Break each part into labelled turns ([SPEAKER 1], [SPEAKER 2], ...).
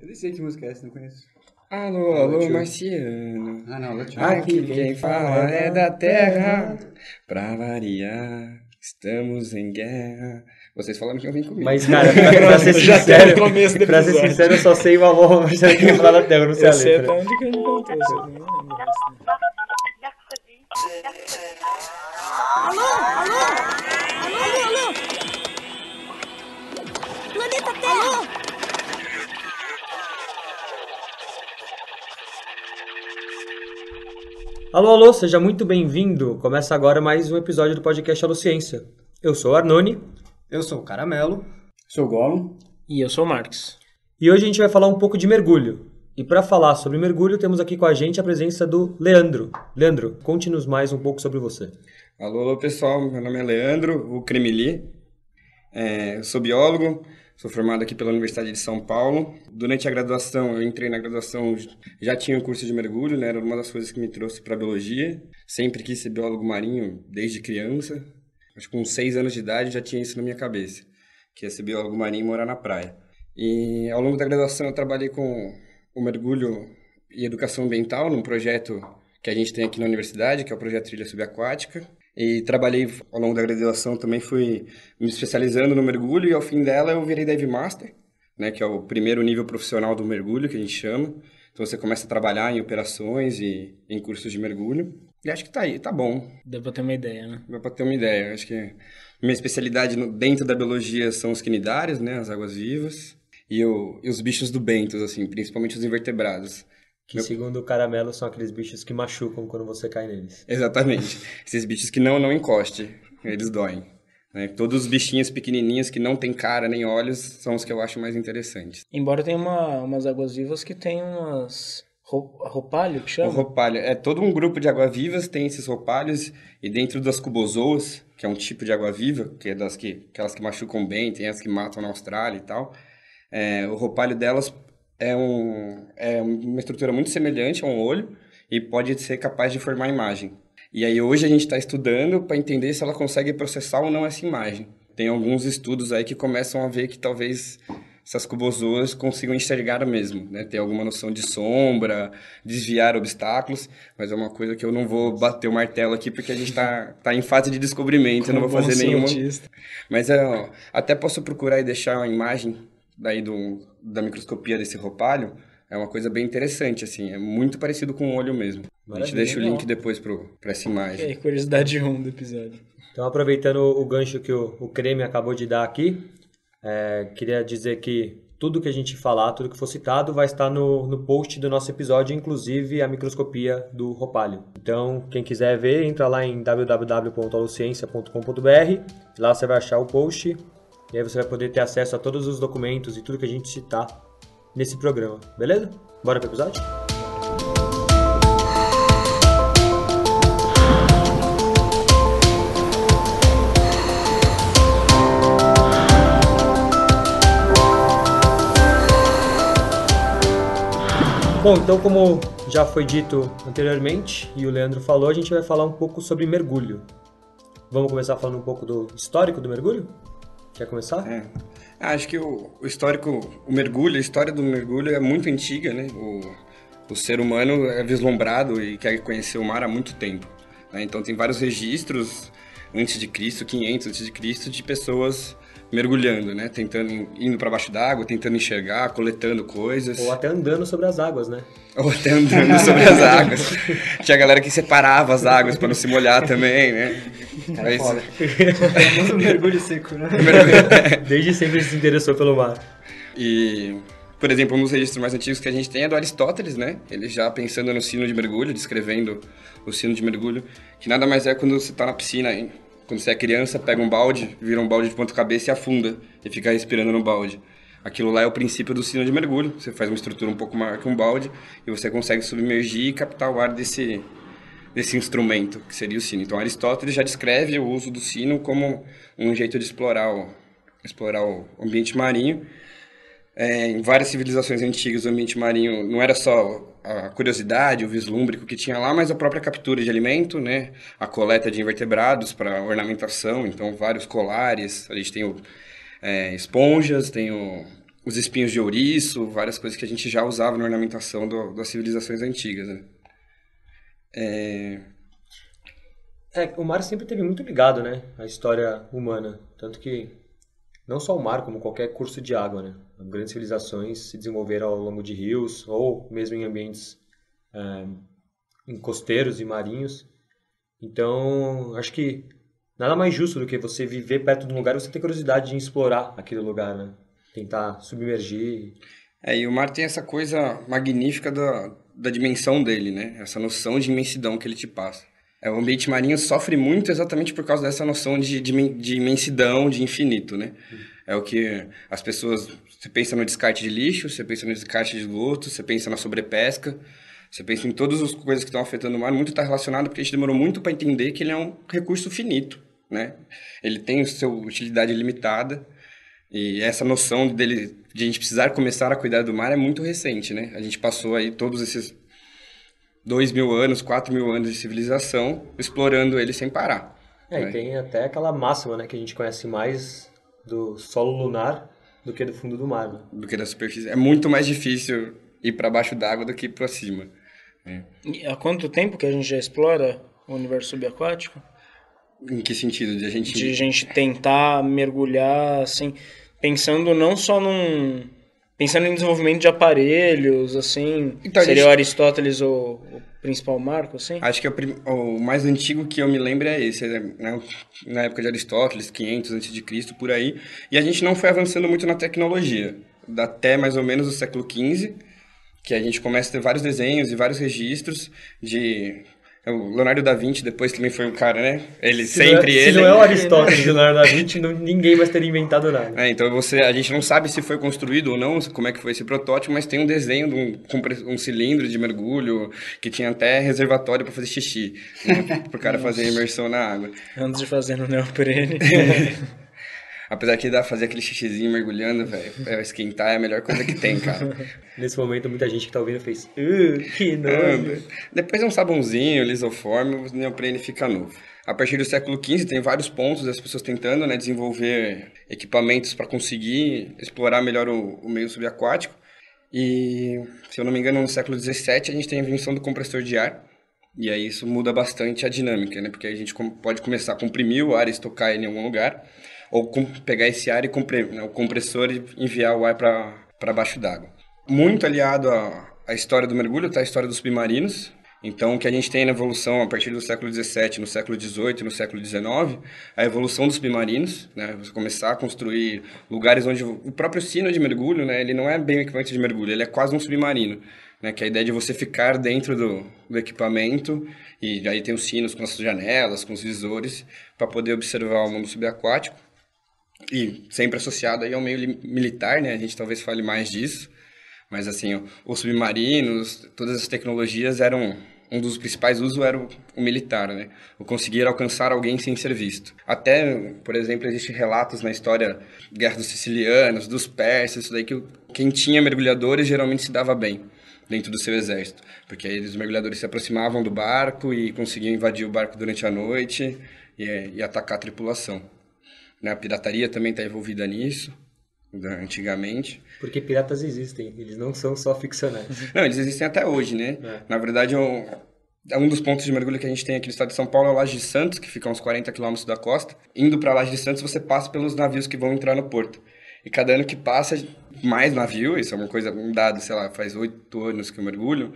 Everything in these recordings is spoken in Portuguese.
[SPEAKER 1] Eu nem sei que música é essa, não conheço. Alô, alô, Marciano. Ah, não, vou te Lotio. Aqui quem fala é da terra.
[SPEAKER 2] Pra variar, estamos em guerra. Vocês falaram que eu vim comigo. Mas, cara, pra, ser sincero, começo pra ser sincero, eu só sei o alô, Marciano que fala da terra, não sei eu a letra. Eu sei
[SPEAKER 3] onde que a gente contou isso. Alô, alô, alô, alô. Planeta Terra. Alô.
[SPEAKER 4] Alô, alô, seja muito bem-vindo. Começa agora mais um episódio do podcast Alô Eu sou o Arnone. Eu sou o Caramelo. Sou o Gollum. E eu sou o Marques. E hoje a gente vai falar um pouco de mergulho. E para falar sobre mergulho, temos aqui com a gente a presença do Leandro.
[SPEAKER 2] Leandro, conte-nos mais um pouco sobre você. Alô, alô, pessoal. Meu nome é Leandro, o Cremili. É, sou biólogo, Sou formado aqui pela Universidade de São Paulo. Durante a graduação, eu entrei na graduação, já tinha o um curso de mergulho, né? Era uma das coisas que me trouxe para biologia. Sempre quis ser biólogo marinho desde criança. Acho que com seis anos de idade já tinha isso na minha cabeça, que ia é ser biólogo marinho e morar na praia. E ao longo da graduação eu trabalhei com o mergulho e educação ambiental num projeto que a gente tem aqui na universidade, que é o projeto Trilha Subaquática. E trabalhei ao longo da graduação também, fui me especializando no mergulho e ao fim dela eu virei Dive Master, né, que é o primeiro nível profissional do mergulho que a gente chama. Então você começa a trabalhar em operações e em cursos de mergulho. E acho que tá aí, tá bom. Deu pra ter uma ideia, né? Deu pra ter uma ideia. Acho que minha especialidade dentro da biologia são os quinidários, né, as águas vivas. E, o, e os bichos do bentos, assim, principalmente os invertebrados. Que segundo o caramelo são aqueles bichos que machucam quando você cai neles. Exatamente. Esses bichos que não, não encoste, eles doem. Né? Todos os bichinhos pequenininhos que não tem cara nem olhos são os que eu acho mais interessantes.
[SPEAKER 3] Embora tenha uma, umas águas vivas que tem umas roupalho que chama? O
[SPEAKER 2] roupalho. É todo um grupo de água-vivas tem esses roupalhos e dentro das cubozoas, que é um tipo de água-viva, que é das que, aquelas que machucam bem, tem as que matam na Austrália e tal, é, o roupalho delas é, um, é uma estrutura muito semelhante a um olho e pode ser capaz de formar imagem. E aí hoje a gente está estudando para entender se ela consegue processar ou não essa imagem. Tem alguns estudos aí que começam a ver que talvez essas cubozoas consigam enxergar mesmo, né? Ter alguma noção de sombra, desviar obstáculos, mas é uma coisa que eu não vou bater o martelo aqui porque a gente está tá em fase de descobrimento, Como eu não vou fazer nenhuma. Mas é, até posso procurar e deixar uma imagem daí do, da microscopia desse ropalho é uma coisa bem interessante, assim, é muito parecido com o olho mesmo. Maravilha, a gente deixa o link depois para essa imagem. Okay,
[SPEAKER 4] curiosidade 1 um do episódio. Então, aproveitando o gancho que o, o Creme acabou de dar aqui, é, queria dizer que tudo que a gente falar, tudo que for citado, vai estar no, no post do nosso episódio, inclusive a microscopia do Ropalho. Então, quem quiser ver, entra lá em www.aluciencia.com.br, lá você vai achar o post e aí você vai poder ter acesso a todos os documentos e tudo que a gente citar nesse programa, beleza? Bora pro episódio? Bom, então como já foi dito anteriormente e o Leandro falou, a gente vai falar um pouco sobre mergulho. Vamos começar falando um pouco do histórico do
[SPEAKER 2] mergulho? Quer começar? É. Ah, acho que o, o, histórico, o mergulho, a história do mergulho é muito antiga, né? O, o ser humano é vislumbrado e quer conhecer o mar há muito tempo. Né? Então tem vários registros antes de Cristo, 500 antes de Cristo, de pessoas mergulhando, né? Tentando indo para baixo d'água, tentando enxergar, coletando coisas. Ou até
[SPEAKER 4] andando sobre as águas, né? Ou até andando sobre as águas.
[SPEAKER 2] Tinha a galera que separava as águas para não se molhar também, né? Cara, Mas... foda.
[SPEAKER 4] É mergulho
[SPEAKER 5] seco, né?
[SPEAKER 2] Desde sempre se interessou pelo mar. E por exemplo, um dos registros mais antigos que a gente tem é do Aristóteles, né? Ele já pensando no sino de mergulho, descrevendo o sino de mergulho, que nada mais é quando você está na piscina, hein? Quando você é criança, pega um balde, vira um balde de ponta cabeça e afunda e fica respirando no balde. Aquilo lá é o princípio do sino de mergulho. Você faz uma estrutura um pouco maior que um balde e você consegue submergir e captar o ar desse desse instrumento que seria o sino. Então Aristóteles já descreve o uso do sino como um jeito de explorar o, explorar o ambiente marinho é, em várias civilizações antigas, o ambiente marinho não era só a curiosidade, o vislumbre que tinha lá, mas a própria captura de alimento, né? A coleta de invertebrados para ornamentação, então vários colares. A gente tem o, é, esponjas, tem o, os espinhos de ouriço, várias coisas que a gente já usava na ornamentação do, das civilizações antigas, né? É...
[SPEAKER 4] é, o mar sempre teve muito ligado,
[SPEAKER 2] né? à história humana,
[SPEAKER 4] tanto que não só o mar, como qualquer curso de água. Né? Grandes civilizações se desenvolveram ao longo de rios ou mesmo em ambientes é, em costeiros e marinhos. Então, acho que nada mais justo do que você viver perto de um
[SPEAKER 2] lugar e você ter curiosidade de explorar aquele lugar, né? tentar submergir. É, e o mar tem essa coisa magnífica da, da dimensão dele, né? essa noção de imensidão que ele te passa. É, o ambiente marinho sofre muito exatamente por causa dessa noção de, de, de imensidão, de infinito, né? É o que as pessoas... Você pensa no descarte de lixo, você pensa no descarte de esgoto, você pensa na sobrepesca, você pensa em todas as coisas que estão afetando o mar. Muito está relacionado porque a gente demorou muito para entender que ele é um recurso finito, né? Ele tem sua utilidade limitada e essa noção dele de a gente precisar começar a cuidar do mar é muito recente, né? A gente passou aí todos esses dois mil anos, quatro mil anos de civilização, explorando ele sem parar. É, né? e tem
[SPEAKER 4] até aquela máxima, né, que a gente conhece mais do solo lunar do que do fundo do mar, né? Do que da superfície. É muito mais
[SPEAKER 2] difícil ir para baixo d'água do que para cima. É.
[SPEAKER 4] E há quanto tempo que a gente já
[SPEAKER 3] explora o universo subaquático?
[SPEAKER 2] Em que sentido? De a gente... De a gente tentar
[SPEAKER 3] mergulhar, assim, pensando não só num Pensando em desenvolvimento de aparelhos, assim, então, seria gente... o Aristóteles o, o, principal marco, assim? Acho
[SPEAKER 2] que é o, prim... o, mais antigo que eu me lembro é esse, é, né? na época de Aristóteles, 500 antes de Cristo por aí. E a gente não foi avançando muito na tecnologia, até mais ou menos o século XV, que a gente começa a ter vários desenhos e vários registros de é o Leonardo da Vinci depois também foi um cara, né? Ele se sempre não é, ele. Se não é o né? Aristóteles e Leonardo da Vinci, não, ninguém mais teria inventado nada. É, então você, a gente não sabe se foi construído ou não, como é que foi esse protótipo, mas tem um desenho de um, um cilindro de mergulho que tinha até reservatório para fazer xixi, né? para o cara fazer imersão na água.
[SPEAKER 3] Antes de fazer no neoprene.
[SPEAKER 2] Apesar que dá fazer aquele xixizinho mergulhando, velho, é, esquentar é a melhor coisa que tem, cara. Nesse momento, muita gente que tá ouvindo fez, uh,
[SPEAKER 4] que nojo.
[SPEAKER 2] Depois é um sabãozinho, lisoforme, o neoprene fica novo. A partir do século XV tem vários pontos das pessoas tentando né, desenvolver equipamentos para conseguir explorar melhor o, o meio subaquático. E, se eu não me engano, no século XVII a gente tem a invenção do compressor de ar, e aí isso muda bastante a dinâmica, né? Porque a gente pode começar a comprimir o ar e estocar ele em algum lugar ou com, pegar esse ar e compre, né, o compressor e enviar o ar para baixo d'água. Muito aliado à, à história do mergulho está a história dos submarinos, então, o que a gente tem na evolução a partir do século XVII, no século XVIII, no século XIX, a evolução dos submarinos, né? Você começar a construir lugares onde o próprio sino de mergulho, né? Ele não é bem um equipamento de mergulho, ele é quase um submarino, né? Que é a ideia de você ficar dentro do, do equipamento e aí tem os sinos com as janelas, com os visores, para poder observar o mundo subaquático e sempre associado aí ao meio militar, né? A gente talvez fale mais disso, mas assim, os submarinos, todas as tecnologias eram um dos principais usos era o, o, militar, né? O conseguir alcançar alguém sem ser visto. Até, por exemplo, existem relatos na história guerra dos sicilianos, dos persas, isso daí que quem tinha mergulhadores geralmente se dava bem dentro do seu exército, porque aí os mergulhadores se aproximavam do barco e conseguiam invadir o barco durante a noite e, e atacar a tripulação. Né? A pirataria também está envolvida nisso, né, antigamente.
[SPEAKER 4] Porque piratas existem, eles não são só ficcionais. Uhum. Não,
[SPEAKER 2] eles existem até hoje, né? É. Na verdade, é um, é um dos pontos de mergulho que a gente tem aqui no estado de São Paulo é o Laje de Santos, que fica a uns 40 quilômetros da costa. Indo para Laje de Santos, você passa pelos navios que vão entrar no porto. E cada ano que passa, mais navio, isso é uma coisa, um dado, sei lá, faz oito anos que eu mergulho,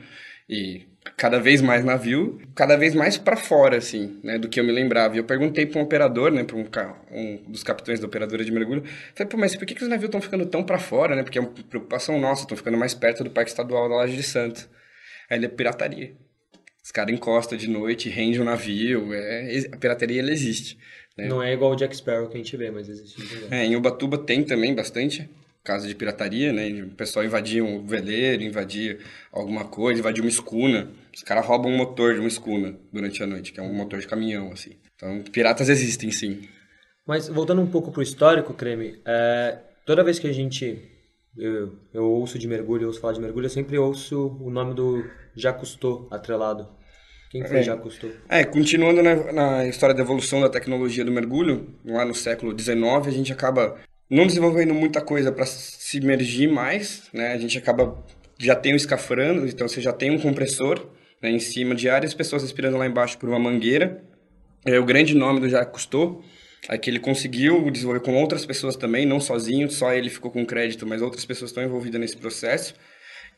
[SPEAKER 2] e cada vez mais navio, cada vez mais para fora, assim, né, do que eu me lembrava. E eu perguntei para um operador, né, para um, um, dos capitães da operadora de mergulho, falei, pô, mas por que, que os navios estão ficando tão para fora, né, porque é uma preocupação nossa, estão ficando mais perto do Parque Estadual da Laje de Santos. Aí ele é pirataria. Os caras encostam de noite, rende um navio, é, a pirataria, ela existe. Né? Não
[SPEAKER 4] é igual o Jack Sparrow que a gente vê, mas existe.
[SPEAKER 2] É, em Ubatuba tem também bastante, caso de pirataria, né? O pessoal invadia um veleiro, invadia alguma coisa, invadia uma escuna. Os caras roubam um motor de uma escuna durante a noite, que é um motor de caminhão, assim. Então, piratas existem, sim.
[SPEAKER 4] Mas, voltando um pouco pro histórico, Creme, é, toda vez que a gente... Eu, eu ouço de mergulho, eu ouço falar de mergulho, eu sempre ouço o nome do Jacques Cousteau atrelado. Quem foi é. Jacques Cousteau?
[SPEAKER 2] É, continuando na, na, história da evolução da tecnologia do mergulho, lá no século XIX, a gente acaba não desenvolvendo muita coisa para se imergir mais, né? A gente acaba já tem o escafrando, então você já tem um compressor né, em cima de áreas, pessoas respirando lá embaixo por uma mangueira. É o grande nome do Jacques Cousteau é que ele conseguiu desenvolver com outras pessoas também, não sozinho, só ele ficou com crédito, mas outras pessoas estão envolvidas nesse processo,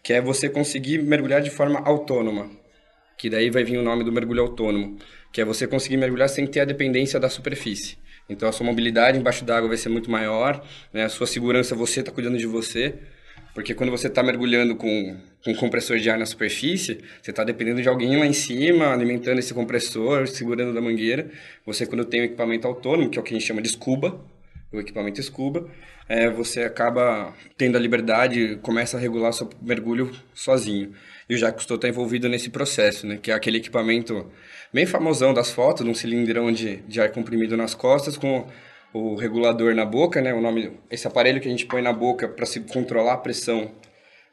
[SPEAKER 2] que é você conseguir mergulhar de forma autônoma, que daí vai vir o nome do mergulho autônomo, que é você conseguir mergulhar sem ter a dependência da superfície. Então a sua mobilidade embaixo d'água vai ser muito maior, né? a sua segurança você está cuidando de você, porque quando você está mergulhando com, com um compressor de ar na superfície, você está dependendo de alguém lá em cima, alimentando esse compressor, segurando da mangueira. Você, quando tem um equipamento autônomo, que é o que a gente chama de scuba, o equipamento scuba, é, você acaba tendo a liberdade, começa a regular seu mergulho sozinho. E o Jacques Cousteau está envolvido nesse processo, né? Que é aquele equipamento bem famosão das fotos, um cilindrão de, de ar comprimido nas costas, com o regulador na boca, né? O nome, esse aparelho que a gente põe na boca para se controlar a pressão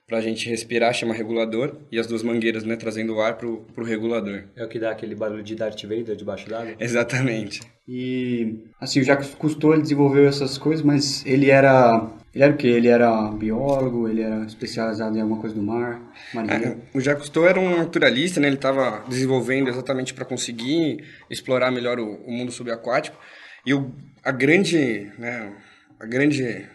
[SPEAKER 2] para a gente respirar, chama regulador, e as duas mangueiras, né, trazendo o ar pro, pro regulador. É o que dá aquele barulho de Darth Vader debaixo d'água?
[SPEAKER 1] Exatamente. E, assim, o Jacques Cousteau, ele desenvolveu essas coisas, mas ele era... Ele era o quê? Ele era biólogo, ele era especializado em alguma
[SPEAKER 2] coisa do mar, marinha. É, o Jacques Cousteau era um naturalista, né? Ele estava desenvolvendo exatamente para conseguir explorar melhor o, o mundo subaquático. E o, a grande, né, a grande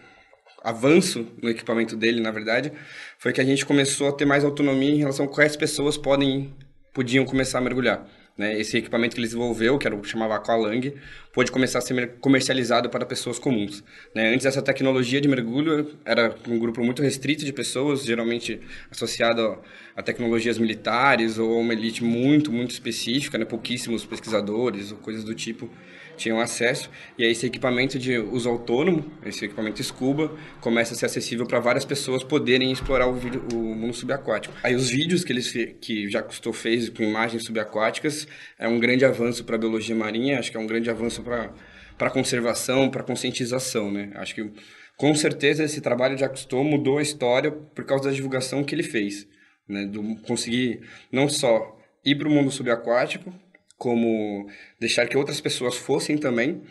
[SPEAKER 2] avanço no equipamento dele, na verdade, foi que a gente começou a ter mais autonomia em relação a quais pessoas podem podiam começar a mergulhar. Né? Esse equipamento que ele desenvolveu, que era o que chamava qualang, pôde começar a ser comercializado para pessoas comuns. Né? Antes, essa tecnologia de mergulho era um grupo muito restrito de pessoas, geralmente associado a tecnologias militares ou a uma elite muito, muito específica, né? pouquíssimos pesquisadores ou coisas do tipo tinham acesso. E aí esse equipamento de uso autônomo, esse equipamento Scuba, começa a ser acessível para várias pessoas poderem explorar o, vídeo, o, mundo subaquático. Aí os vídeos que eles que já fez com imagens subaquáticas é um grande avanço para a biologia marinha, acho que é um grande avanço para para conservação, para conscientização, né? Acho que com certeza esse trabalho de Cousteau mudou a história por causa da divulgação que ele fez, né? Do conseguir não só ir para o mundo subaquático, como deixar que outras pessoas fossem também.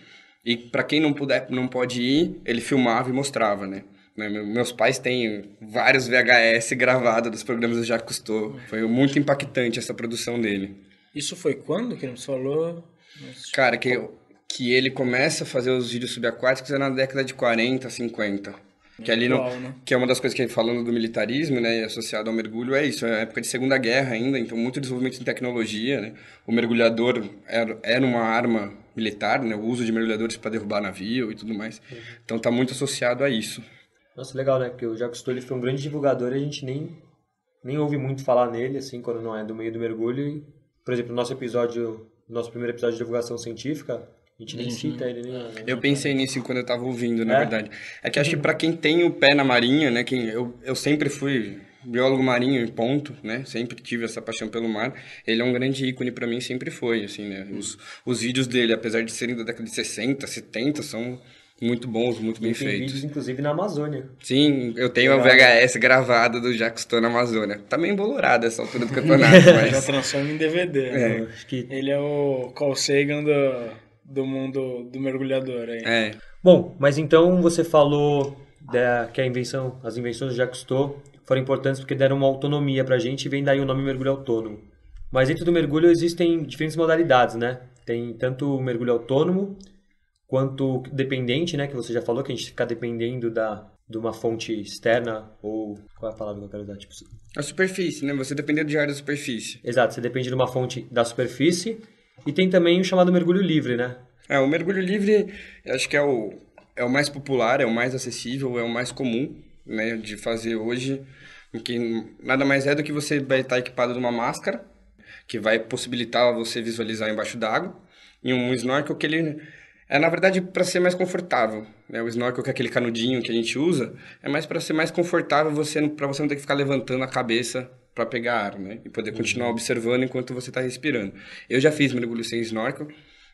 [SPEAKER 2] E para quem não puder, não pode ir, ele filmava e mostrava, né? Meus pais têm vários VHS gravados dos programas do Jacques Cousteau. Foi muito impactante essa produção dele. Isso foi quando
[SPEAKER 3] que nos falou?
[SPEAKER 2] Mas... Cara, que, que ele começa a fazer os vídeos subaquáticos é na década de 40, 50. Que ali Atual, no, né? que é uma das coisas que falando do militarismo, né, associado ao mergulho é isso, é época de Segunda Guerra ainda, então muito desenvolvimento em tecnologia, né? O mergulhador era, era uma arma militar, né, o uso de mergulhadores para derrubar navio e tudo mais. Uhum. Então tá muito associado a isso.
[SPEAKER 4] Nossa, legal, né? Porque o Jacques Stoll foi um grande divulgador e a gente nem nem ouve muito falar nele assim quando não é do meio do mergulho. E, por exemplo, no nosso episódio,
[SPEAKER 2] nosso primeiro episódio de divulgação científica, a gente nem cita ele, né? É. Eu pensei nisso quando eu tava ouvindo, na é? verdade. É que acho que pra quem tem o pé na marinha, né? Quem, eu, eu sempre fui biólogo marinho em ponto, né? Sempre tive essa paixão pelo mar. Ele é um grande ícone para mim, sempre foi, assim, né? Os, os vídeos dele, apesar de serem da década de 60, 70, são muito bons, muito bem feitos. Vídeos,
[SPEAKER 4] inclusive, na Amazônia.
[SPEAKER 2] Sim, eu tenho Legal. a VHS gravada do Jackson na Amazônia. Tá meio embolorada essa altura do campeonato, mas... Já
[SPEAKER 4] transforma em DVD. É. Né? Que... Ele
[SPEAKER 3] é o Carl Sagan do do mundo do mergulhador aí.
[SPEAKER 2] É.
[SPEAKER 4] Bom, mas então você falou da, que a invenção, as invenções do Jacques Cousteau foram importantes porque deram uma autonomia para a gente e vem daí o nome mergulho autônomo. Mas dentro do mergulho existem diferentes modalidades, né? Tem tanto o mergulho autônomo quanto dependente, né? Que você já falou que a gente fica dependendo da de uma fonte externa ou qual é a palavra que eu quero dar? Tipo, a superfície, né? Você depende de ar da superfície. Exato, você depende de uma fonte da superfície
[SPEAKER 2] e tem também o chamado mergulho livre, né? É, o mergulho livre acho que é o, é o mais popular, é o mais acessível, é o mais comum né, de fazer hoje, que nada mais é do que você vai estar equipado de uma máscara, que vai possibilitar você visualizar embaixo d'água, e um snorkel que ele é, na verdade, para ser mais confortável. Né? O snorkel, que é aquele canudinho que a gente usa, é mais para ser mais confortável, você, para você não ter que ficar levantando a cabeça para pegar ar, né? E poder continuar uhum. observando enquanto você está respirando. Eu já fiz mergulho sem snorkel,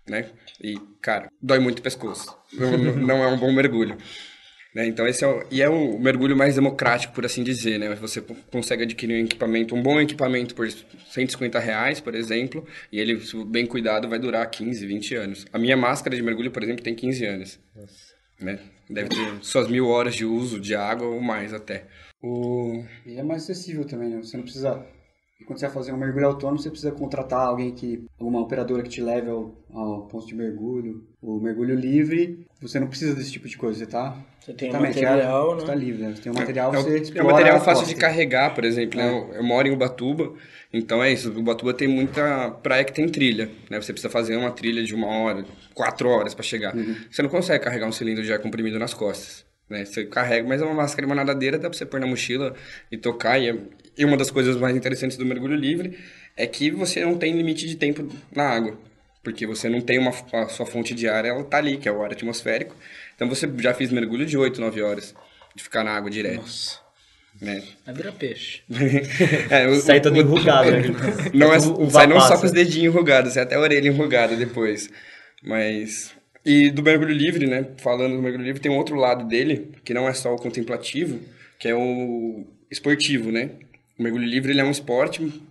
[SPEAKER 2] né? E, cara, dói muito o pescoço. Não, não é um bom mergulho. Né? Então, esse é o, e é o mergulho mais democrático, por assim dizer, né? Você consegue adquirir um equipamento, um bom equipamento por 150 reais, por exemplo, e ele, bem cuidado, vai durar 15, 20 anos. A minha máscara de mergulho, por exemplo, tem 15 anos. Nossa. Né? Deve ter suas mil horas de uso de água ou mais até. O... E é mais
[SPEAKER 1] acessível também, né? Você não precisa. quando você vai fazer um mergulho autônomo, você precisa contratar alguém que. alguma operadora que te leve ao, ao ponto de mergulho. O mergulho livre, você não precisa desse tipo de coisa, você tá. Você tem tá material, né? Você tá livre, né? Você tem o é, material, é, você. É um material fácil de
[SPEAKER 2] carregar, por exemplo, né? É. Eu, eu moro em Ubatuba, então é isso. Ubatuba tem muita praia que tem trilha, né? Você precisa fazer uma trilha de uma hora, quatro horas para chegar. Uhum. Você não consegue carregar um cilindro de ar comprimido nas costas. Né? Você carrega, mas é uma máscara e uma nadadeira, dá pra você pôr na mochila e tocar. E, é, e uma das coisas mais interessantes do mergulho livre é que você não tem limite de tempo na água. Porque você não tem uma a sua fonte de ar, ela tá ali, que é o ar atmosférico. Então você já fez mergulho de 8, 9 horas de ficar na água direto. Nossa. Né? Aí peixe. É, é, o, sai todo enrugado. Né? Não é, o, sai não só com os dedinhos enrugados, sai até a orelha enrugada depois. Mas e do mergulho livre, né? Falando do mergulho livre, tem um outro lado dele, que não é só o contemplativo, que é o esportivo, né? O mergulho livre ele é um esporte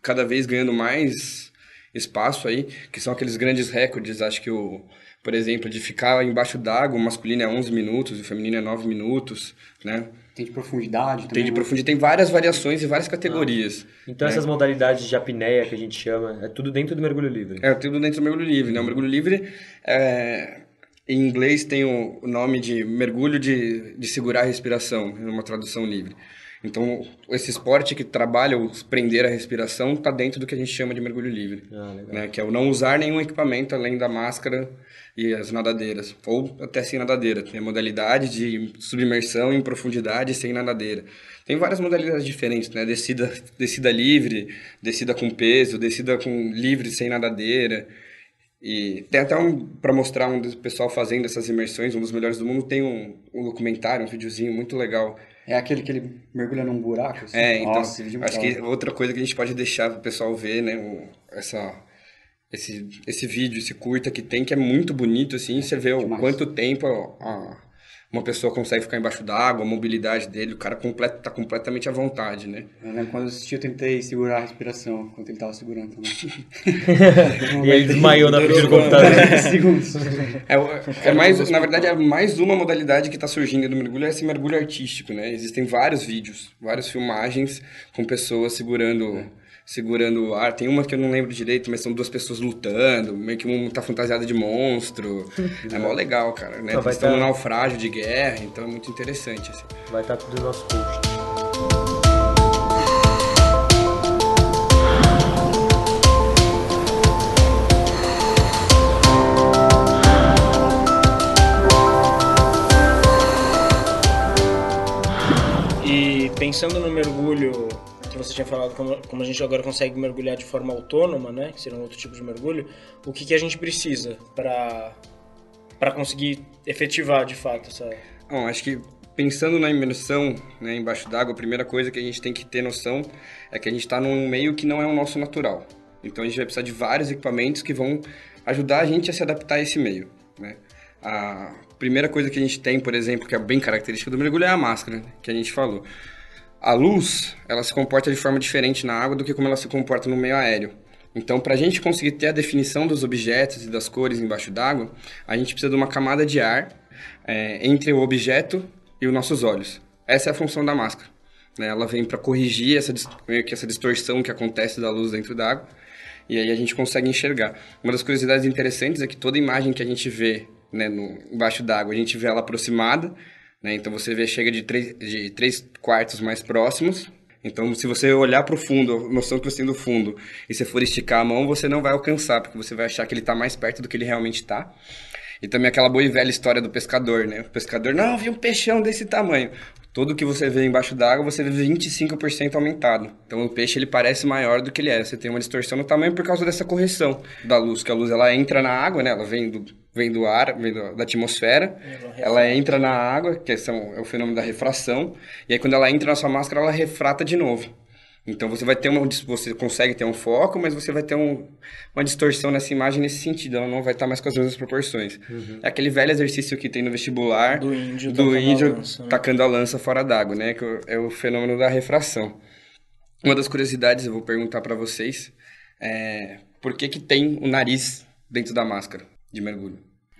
[SPEAKER 2] cada vez ganhando mais espaço aí, que são aqueles grandes recordes, acho que o, por exemplo, de ficar embaixo d'água, o masculino é 11 minutos, o feminino é 9 minutos, né? Tem de profundidade também. Tem de né? profundidade, tem várias variações e várias categorias. Ah. Então né? essas modalidades de apneia que a gente chama, é tudo dentro do mergulho livre. É, tudo dentro do mergulho livre, né? O mergulho livre é, em inglês tem o nome de mergulho de, de segurar a respiração, é uma tradução livre. Então, esse esporte que trabalha o prender a respiração está dentro do que a gente chama de mergulho livre, ah, né? que é o não usar nenhum equipamento além da máscara e as nadadeiras, ou até sem nadadeira. Tem a modalidade de submersão em profundidade sem nadadeira. Tem várias modalidades diferentes, né? Descida, descida livre, descida com peso, descida com livre sem nadadeira. E tem até um para mostrar um pessoal fazendo essas imersões, um dos melhores do mundo, tem um, um documentário, um videozinho muito legal é aquele que ele mergulha num buraco? Assim? É, então, Nossa, é acho que outra coisa que a gente pode deixar o pessoal ver, né, o, essa, esse, esse vídeo, esse curta que tem, que é muito bonito, assim, é, você vê demais. o quanto tempo a uma pessoa consegue ficar embaixo d'água, a mobilidade dele, o cara completo, tá completamente à vontade, né? quando eu assisti, eu tentei segurar a respiração, quando ele tava segurando também. e ele desmaiou na frente do computador. É, é, mais, na verdade, é mais uma modalidade que está surgindo do mergulho, é esse mergulho artístico, né? Existem vários vídeos, várias filmagens com pessoas segurando é segurando o ar. Tem uma que eu não lembro direito, mas são duas pessoas lutando, meio que um tá fantasiado de monstro. é mó legal, cara, né? Então Eles estão tá... num naufrágio de guerra, então é muito interessante, assim. Vai estar tá tudo no nosso post.
[SPEAKER 3] E pensando no mergulho que você tinha falado, como, como a gente agora consegue mergulhar de forma autônoma, né? Que seria um outro tipo de mergulho. O que, que a gente precisa para para conseguir efetivar de fato essa.
[SPEAKER 2] Bom, acho que pensando na imersão né, embaixo d'água, a primeira coisa que a gente tem que ter noção é que a gente está num meio que não é o nosso natural. Então a gente vai precisar de vários equipamentos que vão ajudar a gente a se adaptar a esse meio. Né? A primeira coisa que a gente tem, por exemplo, que é bem característica do mergulho, é a máscara, né, que a gente falou a luz ela se comporta de forma diferente na água do que como ela se comporta no meio aéreo. Então, para a gente conseguir ter a definição dos objetos e das cores embaixo d'água, a gente precisa de uma camada de ar é, entre o objeto e os nossos olhos. Essa é a função da máscara. Né? Ela vem para corrigir essa, que essa distorção que acontece da luz dentro d'água e aí a gente consegue enxergar. Uma das curiosidades interessantes é que toda imagem que a gente vê né, no, embaixo d'água, a gente vê ela aproximada, né? Então você vê, chega de três, de três quartos mais próximos. Então, se você olhar para o fundo, a noção que você tem do fundo, e você for esticar a mão, você não vai alcançar, porque você vai achar que ele está mais perto do que ele realmente está. E também aquela boa e velha história do pescador, né? O pescador, não, vi um peixão desse tamanho. Tudo que você vê embaixo d'água, você vê 25% aumentado. Então o peixe ele parece maior do que ele é. Você tem uma distorção no tamanho por causa dessa correção da luz, que a luz ela entra na água, né? Ela vem do, vem do ar, vem da atmosfera, ela entra na água, que é, são, é o fenômeno da refração, e aí quando ela entra na sua máscara, ela refrata de novo. Então você vai ter uma você consegue ter um foco, mas você vai ter um, uma distorção nessa imagem nesse sentido, ela não vai estar mais com as mesmas proporções. Uhum. É aquele velho exercício que tem no vestibular do índio, do tacando, índio a lança, né? tacando a lança fora d'água, né, que é o fenômeno da refração. Uma das curiosidades eu vou perguntar para vocês é por que que tem o nariz dentro da máscara de mergulho?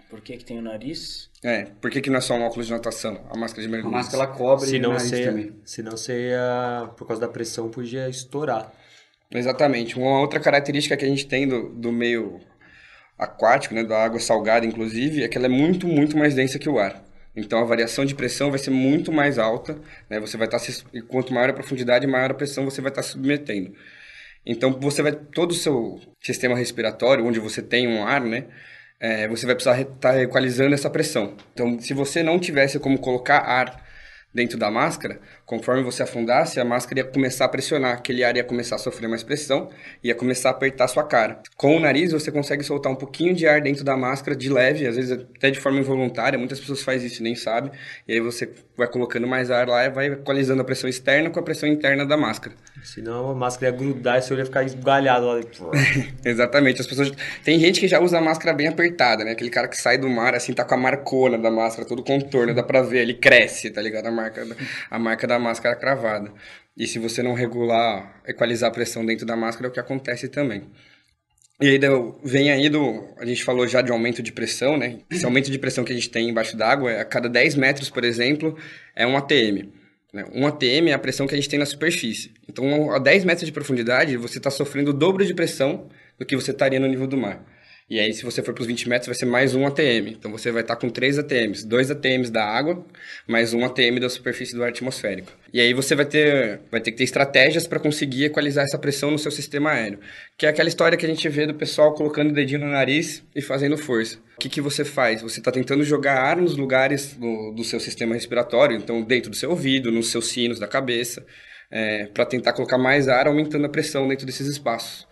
[SPEAKER 3] Por que que tem o nariz?
[SPEAKER 2] É, por que, que não é só um óculos de natação? A máscara de mergulho. A máscara ela cobre se não nariz também. Se não você, ah, por causa da pressão, podia estourar. Exatamente. Uma outra característica que a gente tem do, do meio aquático, né, da água salgada, inclusive, é que ela é muito, muito mais densa que o ar. Então a variação de pressão vai ser muito mais alta, né? Você vai estar tá se, quanto maior a profundidade, maior a pressão você vai estar tá se submetendo. Então você vai todo o seu sistema respiratório, onde você tem um ar, né? é, você vai precisar estar tá equalizando essa pressão. Então, se você não tivesse como colocar ar dentro da máscara, conforme você afundasse, a máscara ia começar a pressionar, aquele ar ia começar a sofrer mais pressão, ia começar a apertar a sua cara. Com o nariz, você consegue soltar um pouquinho de ar dentro da máscara, de leve, às vezes até de forma involuntária, muitas pessoas fazem isso e nem sabem, e aí você vai colocando mais ar lá e vai equalizando a pressão externa com a pressão interna da máscara. Senão a máscara ia grudar e seu olho ia ficar esgalhado lá dentro. Exatamente, as pessoas... Tem gente que já usa a máscara bem apertada, né? Aquele cara que sai do mar, assim, tá com a marcona da máscara, todo o contorno, dá pra ver, ele cresce, tá ligado? A marca, a marca da máscara cravada. E se você não regular, equalizar a pressão dentro da máscara, é o que acontece também. E aí vem aí do. A gente falou já de aumento de pressão, né? Esse aumento de pressão que a gente tem embaixo d'água, é, a cada 10 metros, por exemplo, é um ATM. Né? Um ATM é a pressão que a gente tem na superfície. Então, a 10 metros de profundidade, você está sofrendo o dobro de pressão do que você estaria no nível do mar. E aí, se você for para os 20 metros, vai ser mais um ATM. Então, você vai estar tá com três ATMs. Dois ATMs da água, mais um ATM da superfície do ar atmosférico. E aí, você vai ter, vai ter que ter estratégias para conseguir equalizar essa pressão no seu sistema aéreo. Que é aquela história que a gente vê do pessoal colocando o dedinho no nariz e fazendo força. O que, que você faz? Você está tentando jogar ar nos lugares do, do seu sistema respiratório. Então, dentro do seu ouvido, nos seus sinos da cabeça. É, eh, para tentar colocar mais ar, aumentando a pressão dentro desses espaços.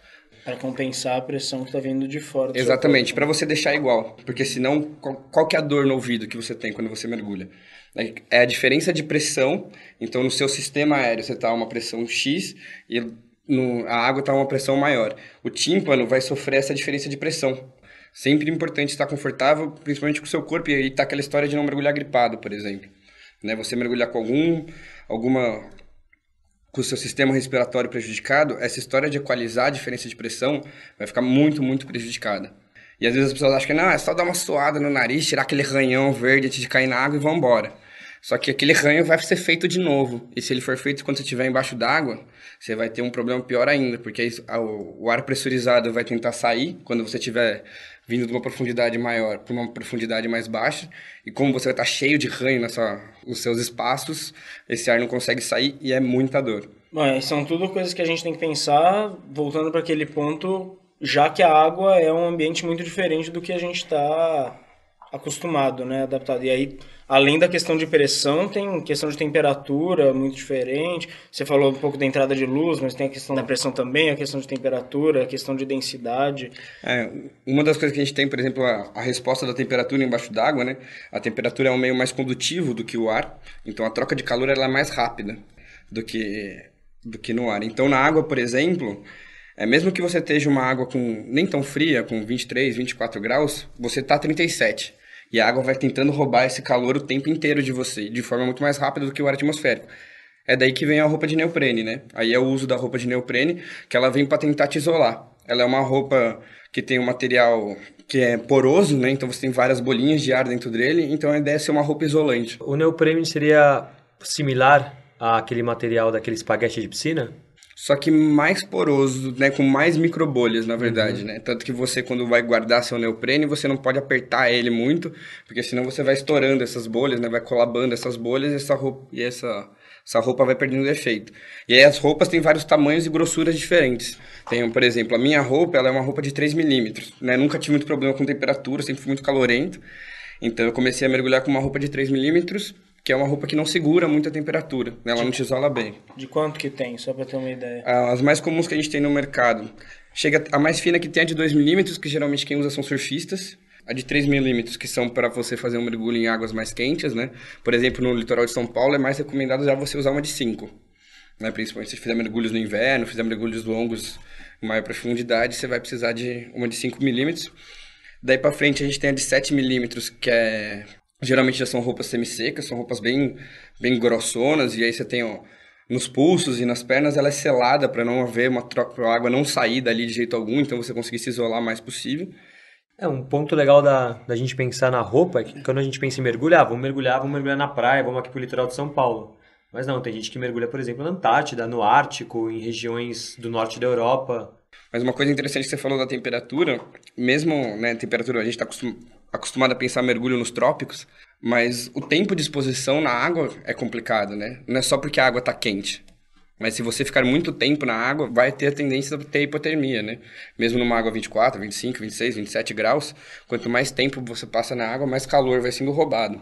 [SPEAKER 2] Para compensar a pressão que está vindo de fora. Exatamente, para você deixar igual. Porque senão, qual que é a dor no ouvido que você tem quando você mergulha? É, é a diferença de pressão. Então, no seu sistema aéreo, você está uma pressão X e no, a água está uma pressão maior. O tímpano vai sofrer essa diferença de pressão. Sempre importante estar confortável, principalmente com o seu corpo. E aí tá aquela história de não mergulhar gripado, por exemplo. Né? Você mergulhar com algum, alguma com o seu sistema respiratório prejudicado, essa história de equalizar a diferença de pressão vai ficar muito, muito prejudicada. E às vezes as pessoas acham que não, é só dar uma suada no nariz, tirar aquele ranhão verde antes de cair na água e vão embora. Só que aquele ranho vai ser feito de novo. E se ele for feito quando você estiver embaixo d'água, você vai ter um problema pior ainda, porque o ar pressurizado vai tentar sair quando você estiver vindo de uma profundidade maior para uma profundidade mais baixa, e como você vai estar tá cheio de ranho nos seus espaços, esse ar não consegue sair e é muita dor.
[SPEAKER 3] Mas são tudo coisas que a gente tem que pensar, voltando para aquele ponto, já que a água é um ambiente muito diferente do que a gente está acostumado, né, adaptado. E aí, além da questão de pressão, tem questão de temperatura muito diferente. Você falou um pouco da entrada
[SPEAKER 2] de luz, mas tem a questão da pressão também, a questão de temperatura, a questão de densidade. É, uma das coisas que a gente tem, por exemplo, a, a resposta da temperatura embaixo d'água, né? A temperatura é um meio mais condutivo do que o ar, então a troca de calor ela é mais rápida do que do que no ar. Então, na água, por exemplo, é, mesmo que você esteja uma água com nem tão fria, com 23, 24 graus, você está 37. E a água vai tentando roubar esse calor o tempo inteiro de você, de forma muito mais rápida do que o ar atmosférico. É daí que vem a roupa de neoprene, né? Aí é o uso da roupa de neoprene, que ela vem para tentar te isolar. Ela é uma roupa que tem um material que é poroso, né? Então você tem várias bolinhas de ar dentro dele, então a ideia é ser uma roupa isolante. O neoprene seria similar àquele material daquele espaguete de piscina? só que mais poroso, né, com mais microbolhas, na verdade, uhum. né? Tanto que você quando vai guardar seu neoprene, você não pode apertar ele muito, porque senão você vai estourando essas bolhas, né? Vai colabando essas bolhas e essa roupa, e essa essa roupa vai perdendo efeito. E aí as roupas têm vários tamanhos e grossuras diferentes. Tem, por exemplo, a minha roupa, ela é uma roupa de 3 milímetros, né? Nunca tive muito problema com temperatura, sempre fui muito calorento. Então eu comecei a mergulhar com uma roupa de 3 milímetros que é uma roupa que não segura muita temperatura, né? ela de, não te isola bem.
[SPEAKER 3] De quanto que tem, só para ter uma ideia?
[SPEAKER 2] Ah, as mais comuns que a gente tem no mercado. Chega a mais fina que tem é a de 2 milímetros, que geralmente quem usa são surfistas. A de 3 milímetros, que são para você fazer um mergulho em águas mais quentes, né? Por exemplo, no litoral de São Paulo é mais recomendado já você usar uma de 5. Né? Principalmente se fizer mergulhos no inverno, fizer mergulhos longos em maior profundidade, você vai precisar de uma de 5 milímetros. Daí para frente a gente tem a de 7 milímetros, que é Geralmente já são roupas semissecas, são roupas bem, bem grossonas, e aí você tem ó, nos pulsos e nas pernas ela é selada para não haver uma troca, para água não sair dali de jeito algum, então você conseguir se isolar o mais possível. É, um ponto legal da, da gente pensar na roupa é que quando a gente pensa em mergulhar, ah, vamos mergulhar,
[SPEAKER 4] vamos mergulhar na praia, vamos aqui pro litoral de São Paulo. Mas não, tem gente que mergulha, por exemplo, na Antártida, no Ártico,
[SPEAKER 2] em regiões do norte da Europa. Mas uma coisa interessante que você falou da temperatura, mesmo, né, temperatura, a gente está acostumado acostumado a pensar mergulho nos trópicos, mas o tempo de exposição na água é complicado, né? Não é só porque a água está quente. Mas se você ficar muito tempo na água, vai ter a tendência de ter hipotermia, né? Mesmo numa água 24, 25, 26, 27 graus, quanto mais tempo você passa na água, mais calor vai sendo roubado.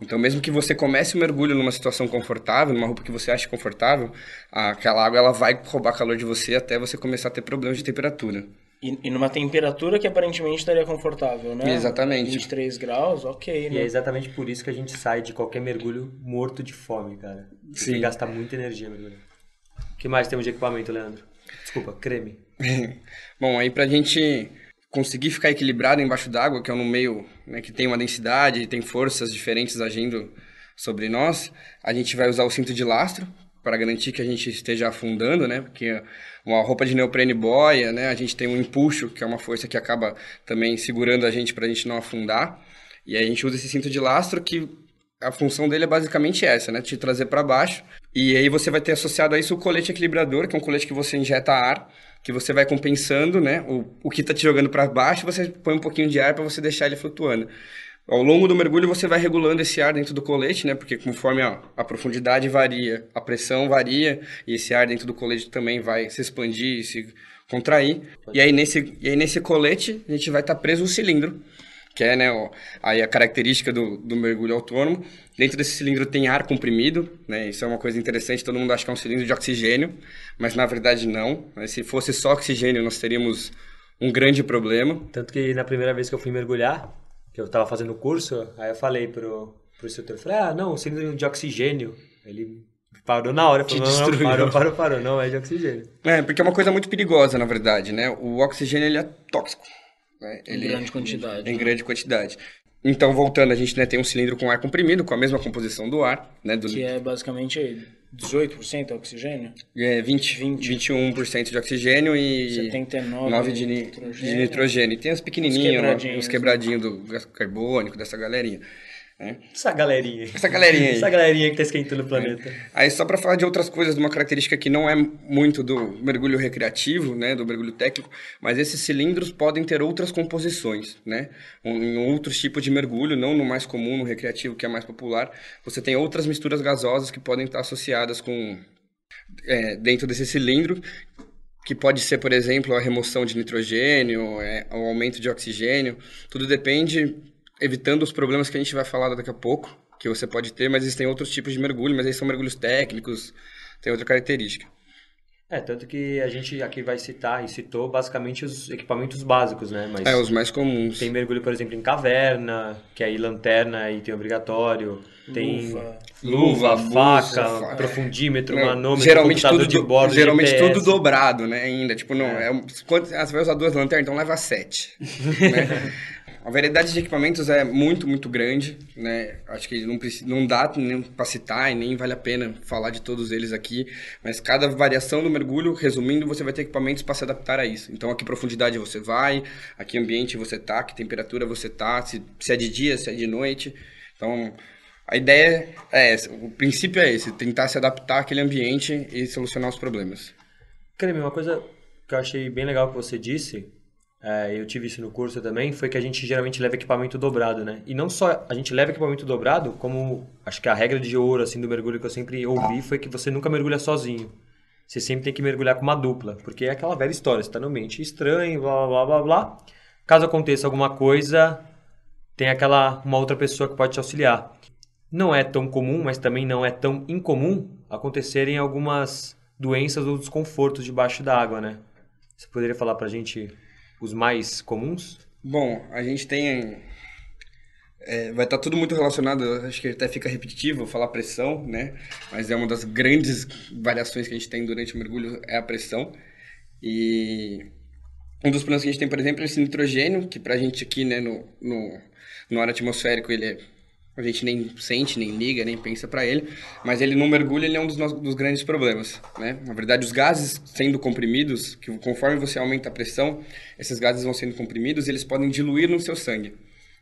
[SPEAKER 2] Então, mesmo que você comece o mergulho numa situação confortável, numa roupa que você acha confortável, aquela água ela vai roubar calor de você até você começar a ter problemas de temperatura. E, e, numa temperatura que
[SPEAKER 3] aparentemente estaria confortável, né? Exatamente. 23 graus, ok, né? E é
[SPEAKER 2] exatamente por isso que a gente sai
[SPEAKER 4] de qualquer mergulho morto de fome, cara. Porque Sim. gasta muita energia mergulhando. O que mais
[SPEAKER 2] temos de equipamento, Leandro? Desculpa, creme. Bom, aí pra gente conseguir ficar equilibrado embaixo d'água, que é um meio né, que tem uma densidade, tem forças diferentes agindo sobre nós, a gente vai usar o cinto de lastro, para garantir que a gente esteja afundando, né? Porque uma roupa de neoprene boia, né? A gente tem um empuxo, que é uma força que acaba também segurando a gente para a gente não afundar. E aí a gente usa esse cinto de lastro que a função dele é basicamente essa, né? Te trazer para baixo. E aí você vai ter associado a isso o colete equilibrador, que é um colete que você injeta ar, que você vai compensando, né? O, o que está te jogando para baixo, você põe um pouquinho de ar para você deixar ele flutuando. Ao longo do mergulho você vai regulando esse ar dentro do colete, né? Porque conforme a, a, profundidade varia, a pressão varia e esse ar dentro do colete também vai se expandir e se contrair. E aí nesse, e aí nesse colete a gente vai estar tá preso um cilindro, que é né, ó, aí a característica do, do mergulho autônomo. Dentro desse cilindro tem ar comprimido, né? Isso é uma coisa interessante, todo mundo acha que é um cilindro de oxigênio, mas na verdade não. Né? Se fosse só oxigênio nós teríamos um grande problema. Tanto
[SPEAKER 4] que na primeira vez que eu fui mergulhar, que eu estava fazendo o curso, aí eu falei pro, pro instrutor, falei, ah, não, cilindro de oxigênio. Ele parou na hora, falou, não, parou, parou, parou, não, é de oxigênio.
[SPEAKER 2] É, porque é uma coisa muito perigosa, na verdade, né? O oxigênio, ele é tóxico. Né? Ele, em grande quantidade. Em né? grande quantidade. Então, voltando, a gente né, tem um cilindro com ar comprimido, com a mesma composição do ar, né? Do... Que é basicamente ele.
[SPEAKER 3] 18% é oxigênio?
[SPEAKER 2] É, 20, 20. 21% de oxigênio e 79 9 de, nitrogênio. de nitrogênio. E tem os pequenininhos, né? os quebradinhos, os né? quebradinhos do gás carbônico, dessa galerinha. Né? Essa galerinha. Essa galerinha aí. Essa galerinha
[SPEAKER 4] que está esquentando o planeta. É.
[SPEAKER 2] Aí só para falar de outras coisas, de uma característica que não é muito do mergulho recreativo, né, do mergulho técnico, mas esses cilindros podem ter outras composições, né? Em um, um outros tipos de mergulho, não no mais comum, no recreativo, que é mais popular, você tem outras misturas gasosas que podem estar associadas com... É, dentro desse cilindro, que pode ser, por exemplo, a remoção de nitrogênio, é, o aumento de oxigênio, tudo depende evitando os problemas que a gente vai falar daqui a pouco, que você pode ter, mas existem outros tipos de mergulho, mas aí são mergulhos técnicos, tem outra característica.
[SPEAKER 4] É, tanto que a gente aqui vai citar e citou basicamente os equipamentos básicos, né? Mas é, os mais comuns. Tem mergulho, por exemplo, em caverna, que aí lanterna e tem obrigatório. Tem luva, luva, luva faca, luva, profundímetro, manômetro, geralmente tudo de bordo, Geralmente GPS. tudo dobrado,
[SPEAKER 2] né? Ainda, tipo, não... É. É, quando, você vai usar duas lanternas, então leva sete. né? a variedade de equipamentos é muito, muito grande, né? Acho que não, precisa, não dá nem para citar e nem vale a pena falar de todos eles aqui, mas cada variação do mergulho, resumindo, você vai ter equipamentos para se adaptar a isso. Então, a que profundidade você vai, a que ambiente você tá, que temperatura você tá, se, se é de dia, se é de noite. Então, a ideia é essa, o princípio é esse, tentar se adaptar àquele ambiente e solucionar os problemas. Creme, uma coisa que eu achei bem legal que você disse é, eu tive isso no curso
[SPEAKER 4] também, foi que a gente geralmente leva equipamento dobrado, né? E não só a gente leva equipamento dobrado, como acho que a regra de ouro assim do mergulho que eu sempre ouvi foi que você nunca mergulha sozinho. Você sempre tem que mergulhar com uma dupla, porque é aquela velha história, você tá no ambiente estranho, blá blá blá blá. Caso aconteça alguma coisa, tem aquela uma outra pessoa que pode te auxiliar. Não é tão comum, mas também não é tão incomum acontecerem algumas doenças ou desconfortos debaixo da água, né? Você poderia falar pra gente os mais comuns?
[SPEAKER 2] Bom, a gente tem. É, vai estar tá tudo muito relacionado, acho que até fica repetitivo falar pressão, né? Mas é uma das grandes variações que a gente tem durante o mergulho é a pressão. E um dos planos que a gente tem, por exemplo, é esse nitrogênio, que para a gente aqui, né, no, no, no ar atmosférico, ele é a gente nem sente, nem liga, nem pensa para ele, mas ele no mergulho ele é um dos, nossos, dos grandes problemas, né? Na verdade, os gases sendo comprimidos, que conforme você aumenta a pressão, esses gases vão sendo comprimidos e eles podem diluir no seu sangue.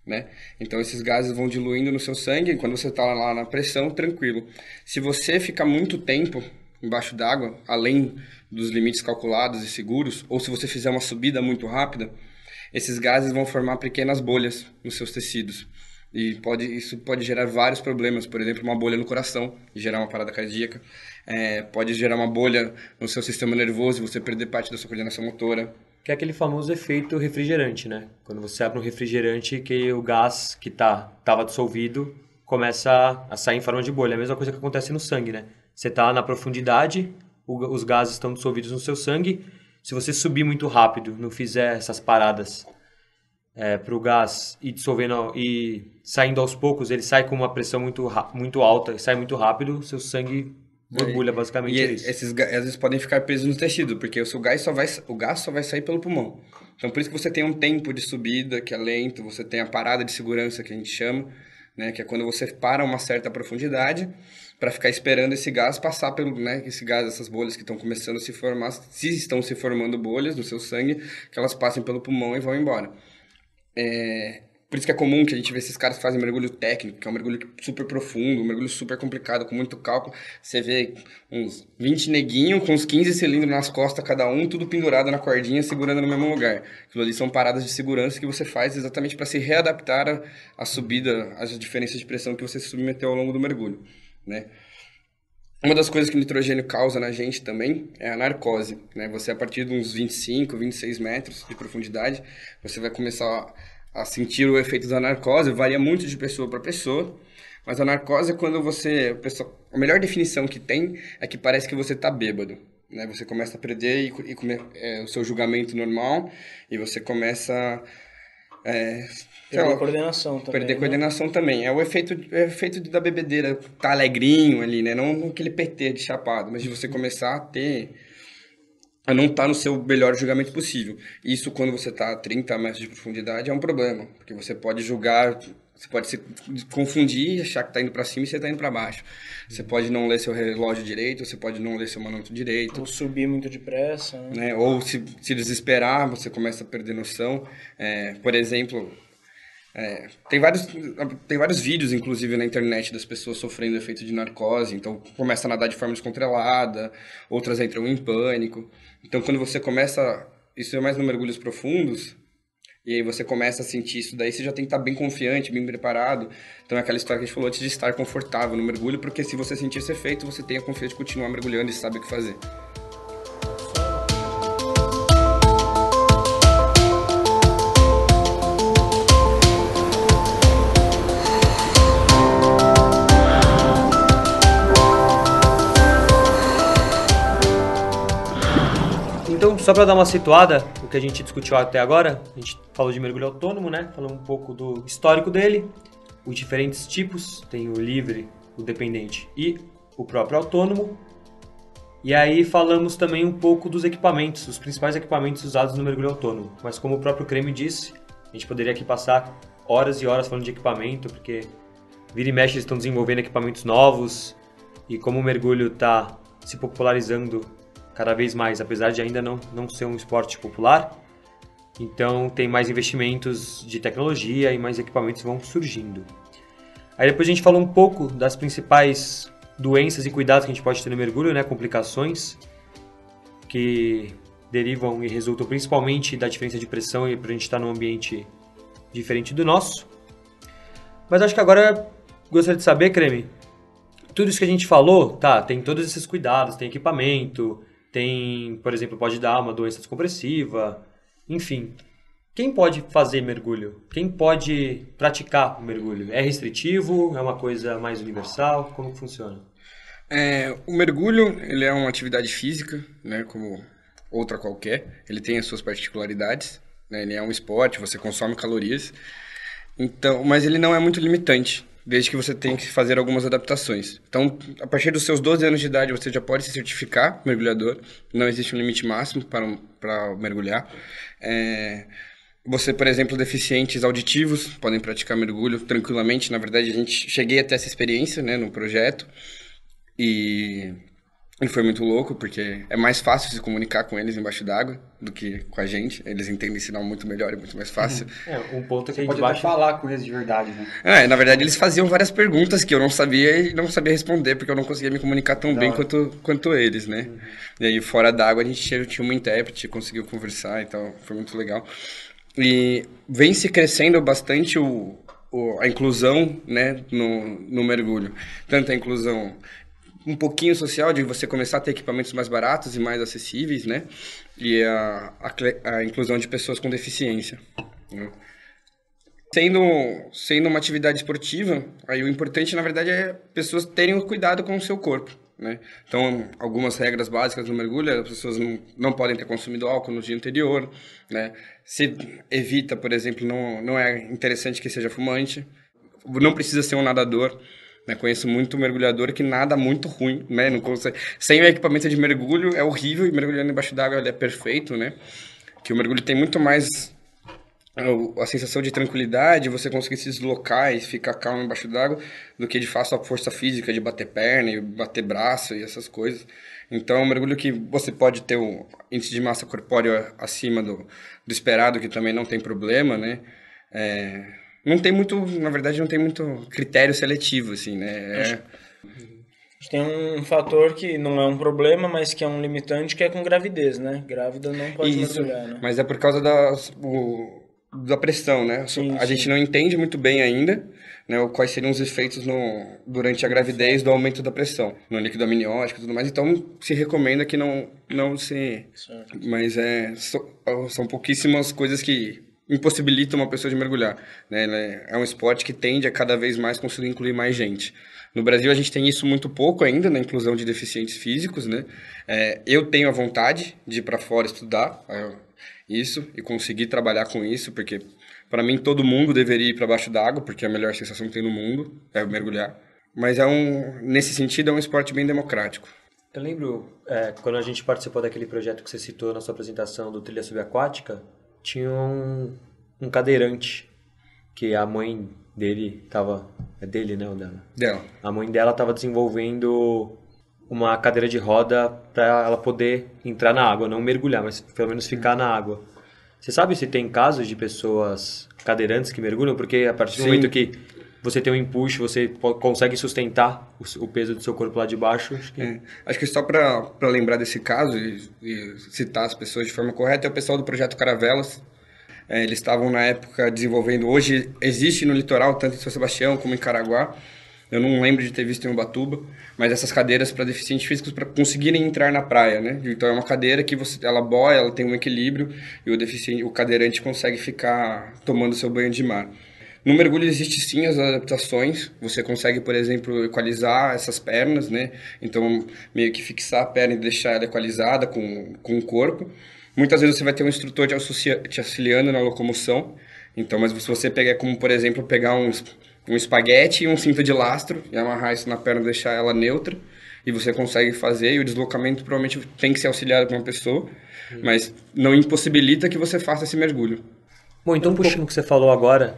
[SPEAKER 2] Né? Então esses gases vão diluindo no seu sangue e quando você está lá na pressão, tranquilo. Se você ficar muito tempo embaixo d'água, além dos limites calculados e seguros, ou se você fizer uma subida muito rápida, esses gases vão formar pequenas bolhas nos seus tecidos. E pode, isso pode gerar vários problemas, por exemplo, uma bolha no coração e gerar uma parada cardíaca. É, pode gerar uma bolha no seu sistema nervoso e você perder parte da sua coordenação motora. Que é aquele famoso efeito refrigerante, né?
[SPEAKER 4] Quando você abre um refrigerante que o gás que tá, tava dissolvido começa a sair em forma de bolha. É a mesma coisa que acontece no sangue, né? Você tá na profundidade, o, os gases estão dissolvidos no seu sangue. Se você subir muito rápido, não fizer essas paradas é, para o gás e dissolvendo e saindo aos poucos, ele sai com uma pressão muito,
[SPEAKER 2] muito alta e sai muito rápido, seu sangue borbulha, basicamente e, é isso. Esses, às vezes podem ficar presos no tecido, porque o seu gás só vai, o gás só vai sair pelo pulmão. Então, por isso que você tem um tempo de subida que é lento, você tem a parada de segurança que a gente chama, né, que é quando você para uma certa profundidade para ficar esperando esse gás passar pelo, né, esse gás, essas bolhas que estão começando a se formar, se estão se formando bolhas no seu sangue, que elas passem pelo pulmão e vão embora. É, por isso que é comum que a gente vê esses caras que fazem mergulho técnico, que é um mergulho super profundo, um mergulho super complicado, com muito cálculo. Você vê uns 20 neguinhos com uns 15 cilindros nas costas cada um, tudo pendurado na cordinha, segurando no mesmo lugar. Aquilo ali são paradas de segurança que você faz exatamente para se readaptar à subida, às diferenças de pressão que você se submeteu ao longo do mergulho, né? Uma das coisas que o nitrogênio causa na gente também é a narcose. Né? Você, a partir de uns 25, 26 metros de profundidade, você vai começar a sentir o efeito da narcose. Varia muito de pessoa para pessoa, mas a narcose é quando você. A melhor definição que tem é que parece que você está bêbado. Né? Você começa a perder e, e, é, o seu julgamento normal e você começa é, perder lá, coordenação também. Perder né? coordenação também. É o efeito, é o efeito da bebedeira, tá alegrinho ali, né? Não aquele PT de chapado, mas de você começar a ter. a não estar tá no seu melhor julgamento possível. Isso, quando você está a 30 metros de profundidade, é um problema, porque você pode julgar você pode se confundir, achar que está indo para cima e você está indo para baixo. Você uhum. pode não ler seu relógio direito, você pode não ler seu manômetro direito. Ou subir muito depressa. Né? né? Ou se, se desesperar, você começa a perder noção. É, por exemplo, é, tem, vários, tem vários vídeos, inclusive, na internet das pessoas sofrendo efeito de narcose. Então, começa a nadar de forma descontrolada, outras entram em pânico. Então, quando você começa... Isso é mais no mergulhos profundos e aí você começa a sentir isso daí, você já tem que estar tá bem confiante, bem preparado. Então é aquela história que a gente falou antes de estar confortável no mergulho, porque se você sentir esse efeito, você tem a confiança de continuar mergulhando e sabe o que fazer.
[SPEAKER 4] só para dar uma situada o que a gente discutiu até agora, a gente falou de mergulho autônomo, né? Falou um pouco do histórico dele, os diferentes tipos, tem o livre, o dependente e o próprio autônomo. E aí falamos também um pouco dos equipamentos, os principais equipamentos usados no mergulho autônomo. Mas como o próprio Creme disse, a gente poderia aqui passar horas e horas falando de equipamento, porque vira e mexe eles estão desenvolvendo equipamentos novos e como o mergulho está se popularizando cada vez mais, apesar de ainda não, não ser um esporte popular. Então tem mais investimentos de tecnologia e mais equipamentos vão surgindo. Aí depois a gente falou um pouco das principais doenças e cuidados que a gente pode ter no mergulho, né, complicações que derivam e resultam principalmente da diferença de pressão e para a gente estar num ambiente diferente do nosso. Mas acho que agora gostaria de saber, Creme, tudo isso que a gente falou, tá, tem todos esses cuidados, tem equipamento, tem, por exemplo, pode dar uma doença descompressiva, enfim. Quem pode fazer mergulho? Quem pode praticar mergulho? É restritivo? É uma coisa mais universal? Como funciona?
[SPEAKER 2] É, o mergulho ele é uma atividade física, né, como outra qualquer. Ele tem as suas particularidades. Né, ele é um esporte, você consome calorias. Então, mas ele não é muito limitante desde que você tenha que fazer algumas adaptações. Então, a partir dos seus 12 anos de idade, você já pode se certificar mergulhador, não existe um limite máximo para, um, para mergulhar. É, você, por exemplo, deficientes auditivos podem praticar mergulho tranquilamente. Na verdade, a gente cheguei até essa experiência né, no projeto. E e foi muito louco, porque é mais fácil se comunicar com eles embaixo d'água do que com a gente. Eles entendem sinal muito melhor, é muito mais fácil.
[SPEAKER 4] Uhum. É, um ponto é que a gente pode falar com eles de verdade, né?
[SPEAKER 2] É, na verdade eles faziam várias perguntas que eu não sabia e não sabia responder, porque eu não conseguia me comunicar tão da bem quanto, quanto eles, né? Uhum. E aí, fora d'água, a gente tinha uma intérprete, conseguiu conversar e tal, foi muito legal. E vem se crescendo bastante o, a inclusão né, no, no mergulho. Tanto a inclusão um pouquinho social de você começar a ter equipamentos mais baratos e mais acessíveis, né? E a, a, a inclusão de pessoas com deficiência. Né? Sendo, sendo uma atividade esportiva, aí o importante, na verdade, é pessoas terem cuidado com o seu corpo. Né? Então, algumas regras básicas no mergulho, as pessoas não, não podem ter consumido álcool no dia anterior, né? Se evita, por exemplo, não, não é interessante que seja fumante, não precisa ser um nadador, né? Conheço muito mergulhador que nada muito ruim, né? Não consegue... Sem o equipamento de mergulho é horrível e mergulhando embaixo d'água é perfeito, né? Que o mergulho tem muito mais é, a sensação de tranquilidade, você conseguir se deslocar e ficar calmo embaixo d'água, do que de fato a força física de bater perna e bater braço e essas coisas. Então, é um mergulho que você pode ter um índice de massa corpórea acima do, do esperado, que também não tem problema, né? É, não tem muito, na verdade, não tem muito critério seletivo, assim, né? Acho,
[SPEAKER 3] tem um fator que não é um problema, mas que é um limitante, que é com gravidez, né? Grávida não pode Isso, mergulhar, né?
[SPEAKER 2] Mas é por causa da, o, da pressão, né? Sim, a sim. gente não entende muito bem ainda, né, quais seriam os efeitos no, durante a gravidez do aumento da pressão no líquido amniótico e tudo mais. Então, se recomenda que não, não se... Certo. Mas é, so, são pouquíssimas coisas que impossibilita uma pessoa de mergulhar. Né? É um esporte que tende a cada vez mais conseguir incluir mais gente. No Brasil a gente tem isso muito pouco ainda na inclusão de deficientes físicos, né? É, eu tenho a vontade de ir para fora estudar é, isso e conseguir trabalhar com isso, porque para mim todo mundo deveria ir para baixo d'água, porque é a melhor sensação que tem no mundo é mergulhar. Mas é um, nesse sentido é um esporte bem democrático. Eu lembro é, quando a gente participou daquele
[SPEAKER 4] projeto que você citou na sua apresentação do trilha subaquática,
[SPEAKER 2] tinha um, um
[SPEAKER 4] cadeirante que a mãe dele tava. É dele, né? O dela? Dela. A mãe dela tava desenvolvendo uma cadeira de roda para ela poder entrar na água, não mergulhar, mas pelo menos ficar na água. Você sabe se tem casos de pessoas cadeirantes que mergulham? Porque a partir do Sim. momento que você tem um empuxo, você consegue sustentar
[SPEAKER 2] o, o, peso do seu corpo lá de baixo. Acho que, é. acho que só para lembrar desse caso e, e, citar as pessoas de forma correta, é o pessoal do Projeto Caravelas. É, eles estavam na época desenvolvendo, hoje existe no litoral, tanto em São Sebastião como em Caraguá. Eu não lembro de ter visto em Ubatuba, mas essas cadeiras para deficientes físicos para conseguirem entrar na praia, né? Então é uma cadeira que você, ela boia, ela tem um equilíbrio e o deficiente, o cadeirante consegue ficar tomando seu banho de mar. No mergulho existe sim as adaptações. Você consegue, por exemplo, equalizar essas pernas, né? Então, meio que fixar a perna e deixar ela equalizada com, com o corpo. Muitas vezes você vai ter um instrutor te, te auxiliando na locomoção. Então, mas se você pegar, como por exemplo, pegar um, um espaguete e um cinto de lastro e amarrar isso na perna, deixar ela neutra, e você consegue fazer, e o deslocamento provavelmente tem que ser auxiliado por uma pessoa, hum. mas não impossibilita que você faça esse mergulho. Bom, então um puxando o que você
[SPEAKER 4] falou agora,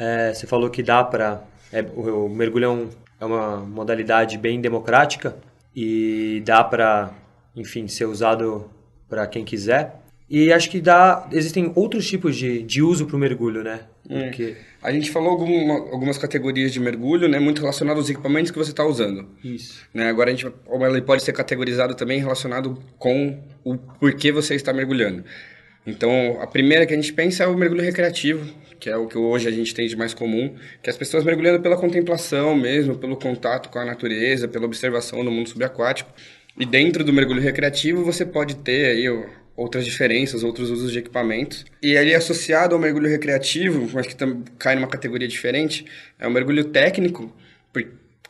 [SPEAKER 4] é, você falou que dá para. É, o, o, mergulho é, um, é, uma modalidade bem democrática e dá para, enfim, ser usado
[SPEAKER 2] para quem quiser. E acho que dá. Existem outros tipos de, de uso para o mergulho, né? É. Porque... A gente falou alguma, algumas categorias de mergulho, né, muito relacionado aos equipamentos que você está usando. Isso. Né, agora a gente, ele pode ser categorizado também relacionado com o porquê você está mergulhando. Então, a primeira que a gente pensa é o mergulho recreativo, que é o que hoje a gente tem de mais comum, que é as pessoas mergulhando pela contemplação mesmo, pelo contato com a natureza, pela observação do mundo subaquático. E dentro do mergulho recreativo, você pode ter aí outras diferenças, outros usos de equipamentos. E ali associado ao mergulho recreativo, mas que cai numa categoria diferente, é o mergulho técnico,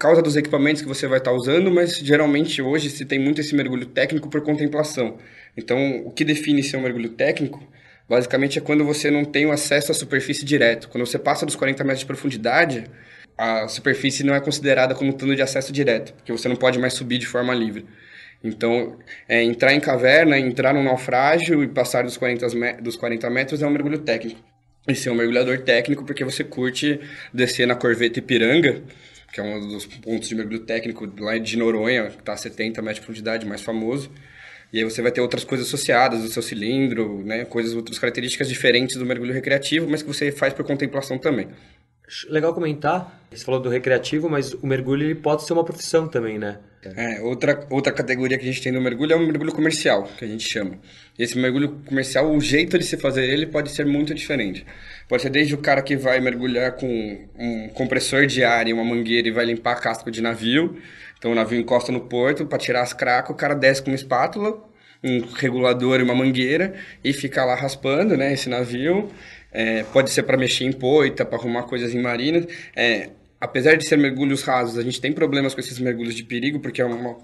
[SPEAKER 2] causa dos equipamentos que você vai estar tá usando, mas geralmente hoje se tem muito esse mergulho técnico por contemplação. Então, o que define ser um mergulho técnico, basicamente, é quando você não tem o acesso à superfície direto. Quando você passa dos 40 metros de profundidade, a superfície não é considerada como plano de acesso direto, porque você não pode mais subir de forma livre. Então, é, entrar em caverna, entrar num naufrágio e passar dos 40, dos 40 metros é um mergulho técnico. E ser um mergulhador técnico porque você curte descer na corveta Ipiranga que é um dos pontos de mergulho técnico lá de Noronha, que está a 70 metros de profundidade, mais famoso. E aí você vai ter outras coisas associadas, o seu cilindro, né, coisas, outras características diferentes do mergulho recreativo, mas que você faz por contemplação também. Legal comentar, você falou do recreativo, mas o mergulho ele pode ser uma profissão também, né? É, outra, outra categoria que a gente tem no mergulho é o mergulho comercial, que a gente chama. Esse mergulho comercial, o jeito de se fazer ele pode ser muito diferente. Pode ser desde o cara que vai mergulhar com um compressor de ar e uma mangueira e vai limpar a casca de navio. Então o navio encosta no porto para tirar as cracas, o cara desce com uma espátula, um regulador e uma mangueira e fica lá raspando, né, esse navio. É, pode ser para mexer em poita, para arrumar coisas em marinas. É, apesar de ser mergulhos rasos, a gente tem problemas com esses mergulhos de perigo, porque é uma,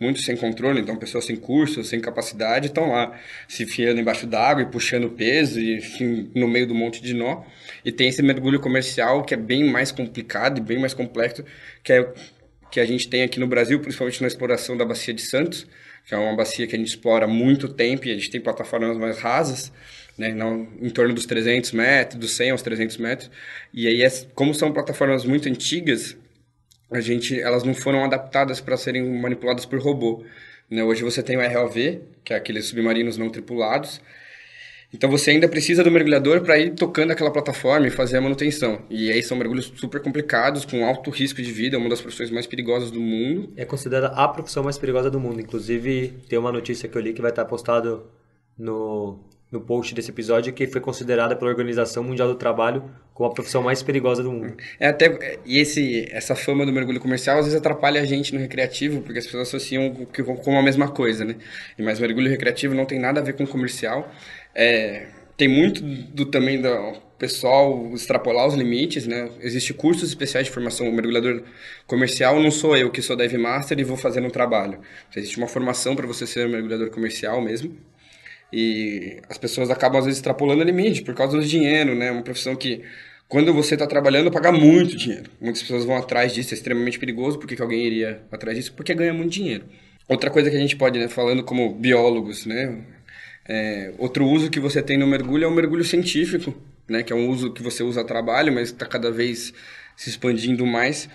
[SPEAKER 2] muitos sem controle, então pessoas sem curso, sem capacidade, estão lá se enfiando embaixo d'água e puxando peso, enfim, no meio do monte de nó. E tem esse mergulho comercial que é bem mais complicado e bem mais complexo, que é que a gente tem aqui no Brasil, principalmente na exploração da bacia de Santos, que é uma bacia que a gente explora há muito tempo e a gente tem plataformas mais rasas, né, não, em torno dos 300 metros, dos 100 aos 300 metros. E aí, como são plataformas muito antigas, a gente, elas não foram adaptadas para serem manipuladas por robô. Né? Hoje você tem o ROV, que é aqueles submarinos não tripulados. Então você ainda precisa do mergulhador para ir tocando aquela plataforma e fazer a manutenção. E aí são mergulhos super complicados, com alto risco de vida, é uma das profissões mais perigosas do mundo. É considerada a profissão mais perigosa do mundo. Inclusive, tem uma notícia que eu li que vai estar
[SPEAKER 4] postado no, no post desse episódio, que foi considerada pela Organização Mundial do Trabalho
[SPEAKER 2] com a profissão mais perigosa do mundo. É até e esse essa fama do mergulho comercial às vezes atrapalha a gente no recreativo, porque as pessoas associam com, com a mesma coisa, né? Mas mergulho recreativo não tem nada a ver com o comercial. É, tem muito do também do pessoal extrapolar os limites, né? Existem cursos especiais de formação. O mergulhador comercial não sou eu que sou dive master e vou fazer um trabalho. existe uma formação para você ser um mergulhador comercial mesmo. E as pessoas acabam às vezes extrapolando o limite por causa do dinheiro, né? Uma profissão que quando você está trabalhando, pagar muito dinheiro. Muitas pessoas vão atrás disso, é extremamente perigoso. Por que, que alguém iria atrás disso? Porque ganha muito dinheiro. Outra coisa que a gente pode, né, falando como biólogos, né? É, outro uso que você tem no mergulho é o mergulho científico, né? Que é um uso que você usa a trabalho, mas está cada vez se expandindo mais.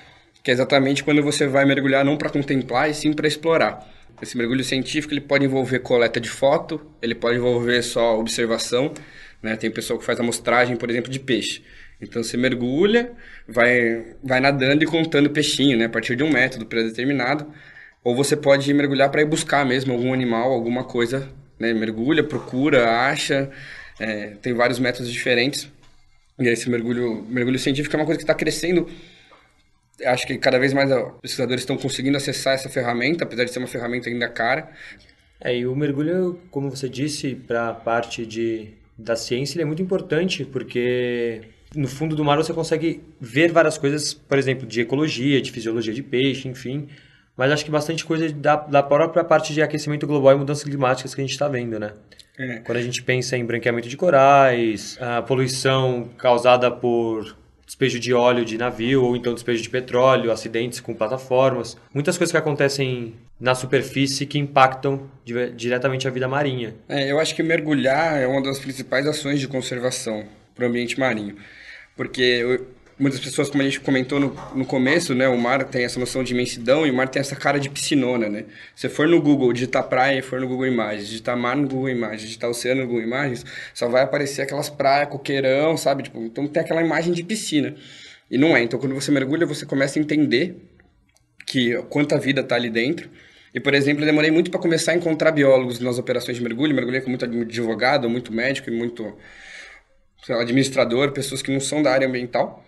[SPEAKER 2] Que é exatamente quando você vai mergulhar não para contemplar, e sim para explorar. Esse mergulho científico ele pode envolver coleta de foto, ele pode envolver só observação. Né? Tem pessoa que faz amostragem, por exemplo, de peixe. Então você mergulha, vai, vai nadando e contando peixinho, né? A partir de um método predeterminado. Ou você pode mergulhar para ir buscar mesmo algum animal, alguma coisa, né? Mergulha, procura, acha. É, tem vários métodos diferentes. E esse mergulho, mergulho científico é uma coisa que está crescendo. Acho que cada vez mais pesquisadores estão conseguindo acessar essa ferramenta, apesar de ser uma ferramenta ainda cara. É, e o mergulho, como você disse, para a parte de, da ciência, ele é muito importante, porque
[SPEAKER 4] no fundo do mar você consegue ver várias coisas, por exemplo, de ecologia, de fisiologia de peixe, enfim. Mas acho que bastante coisa da, da própria parte de aquecimento global e mudanças climáticas que a gente está vendo, né? É. Quando a gente pensa em branqueamento de corais, a poluição causada por despejo de óleo de navio ou então despejo de petróleo, acidentes com plataformas, muitas coisas que acontecem na superfície que impactam diretamente a vida marinha.
[SPEAKER 2] É, eu acho que mergulhar é uma das principais ações de conservação para o ambiente marinho. Porque muitas pessoas, como a gente comentou no, no começo, né, o mar tem essa noção de imensidão e o mar tem essa cara de piscinona, né? Se for no Google digitar praia, for no Google Imagens, digitar mar no Google Imagens, digitar oceano no Google Imagens, só vai aparecer aquelas praias, coqueirão, sabe? Tipo, então tem aquela imagem de piscina. E não é. Então quando você mergulha, você começa a entender que quanta vida está ali dentro. E, por exemplo, eu demorei muito para começar a encontrar biólogos nas operações de mergulho. Mergulhei com muito advogado, muito médico e muito sei lá, administrador, pessoas que não são da área ambiental.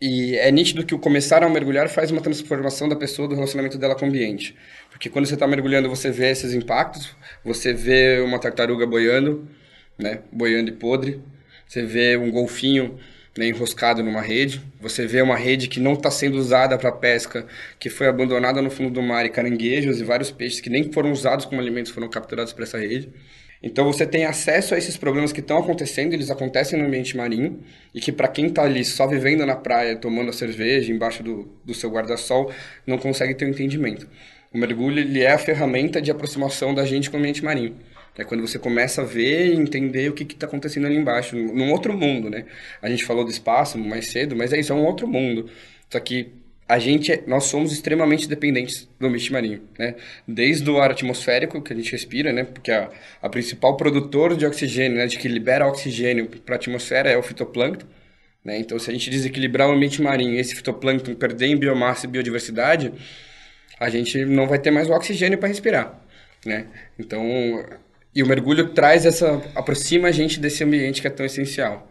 [SPEAKER 2] E é nítido que o começar a mergulhar faz uma transformação da pessoa, do relacionamento dela com o ambiente. Porque quando você está mergulhando, você vê esses impactos, você vê uma tartaruga boiando, né, boiando e podre, você vê um golfinho né, enroscado numa rede, você vê uma rede que não está sendo usada para pesca, que foi abandonada no fundo do mar, e caranguejos e vários peixes que nem foram usados como alimentos foram capturados para essa rede. Então você tem acesso a esses problemas que estão acontecendo, eles acontecem no ambiente marinho, e que para quem está ali só vivendo na praia, tomando a cerveja embaixo do, do seu guarda-sol, não consegue ter um entendimento. O mergulho ele é a ferramenta de aproximação da gente com o ambiente marinho. É quando você começa a ver e entender o que está acontecendo ali embaixo, num outro mundo, né? A gente falou do espaço mais cedo, mas é isso, é um outro mundo. Só que a gente, é, nós somos extremamente dependentes do ambiente marinho, né? Desde o ar atmosférico que a gente respira, né? Porque a, a principal produtor de oxigênio, né? De que libera oxigênio para a atmosfera é o fitoplâncton, né? Então, se a gente desequilibrar o ambiente marinho, esse fitoplâncton perder em biomassa e biodiversidade, a gente não vai ter mais o oxigênio para respirar, né? Então, e o mergulho traz essa, aproxima a gente desse ambiente que é tão essencial.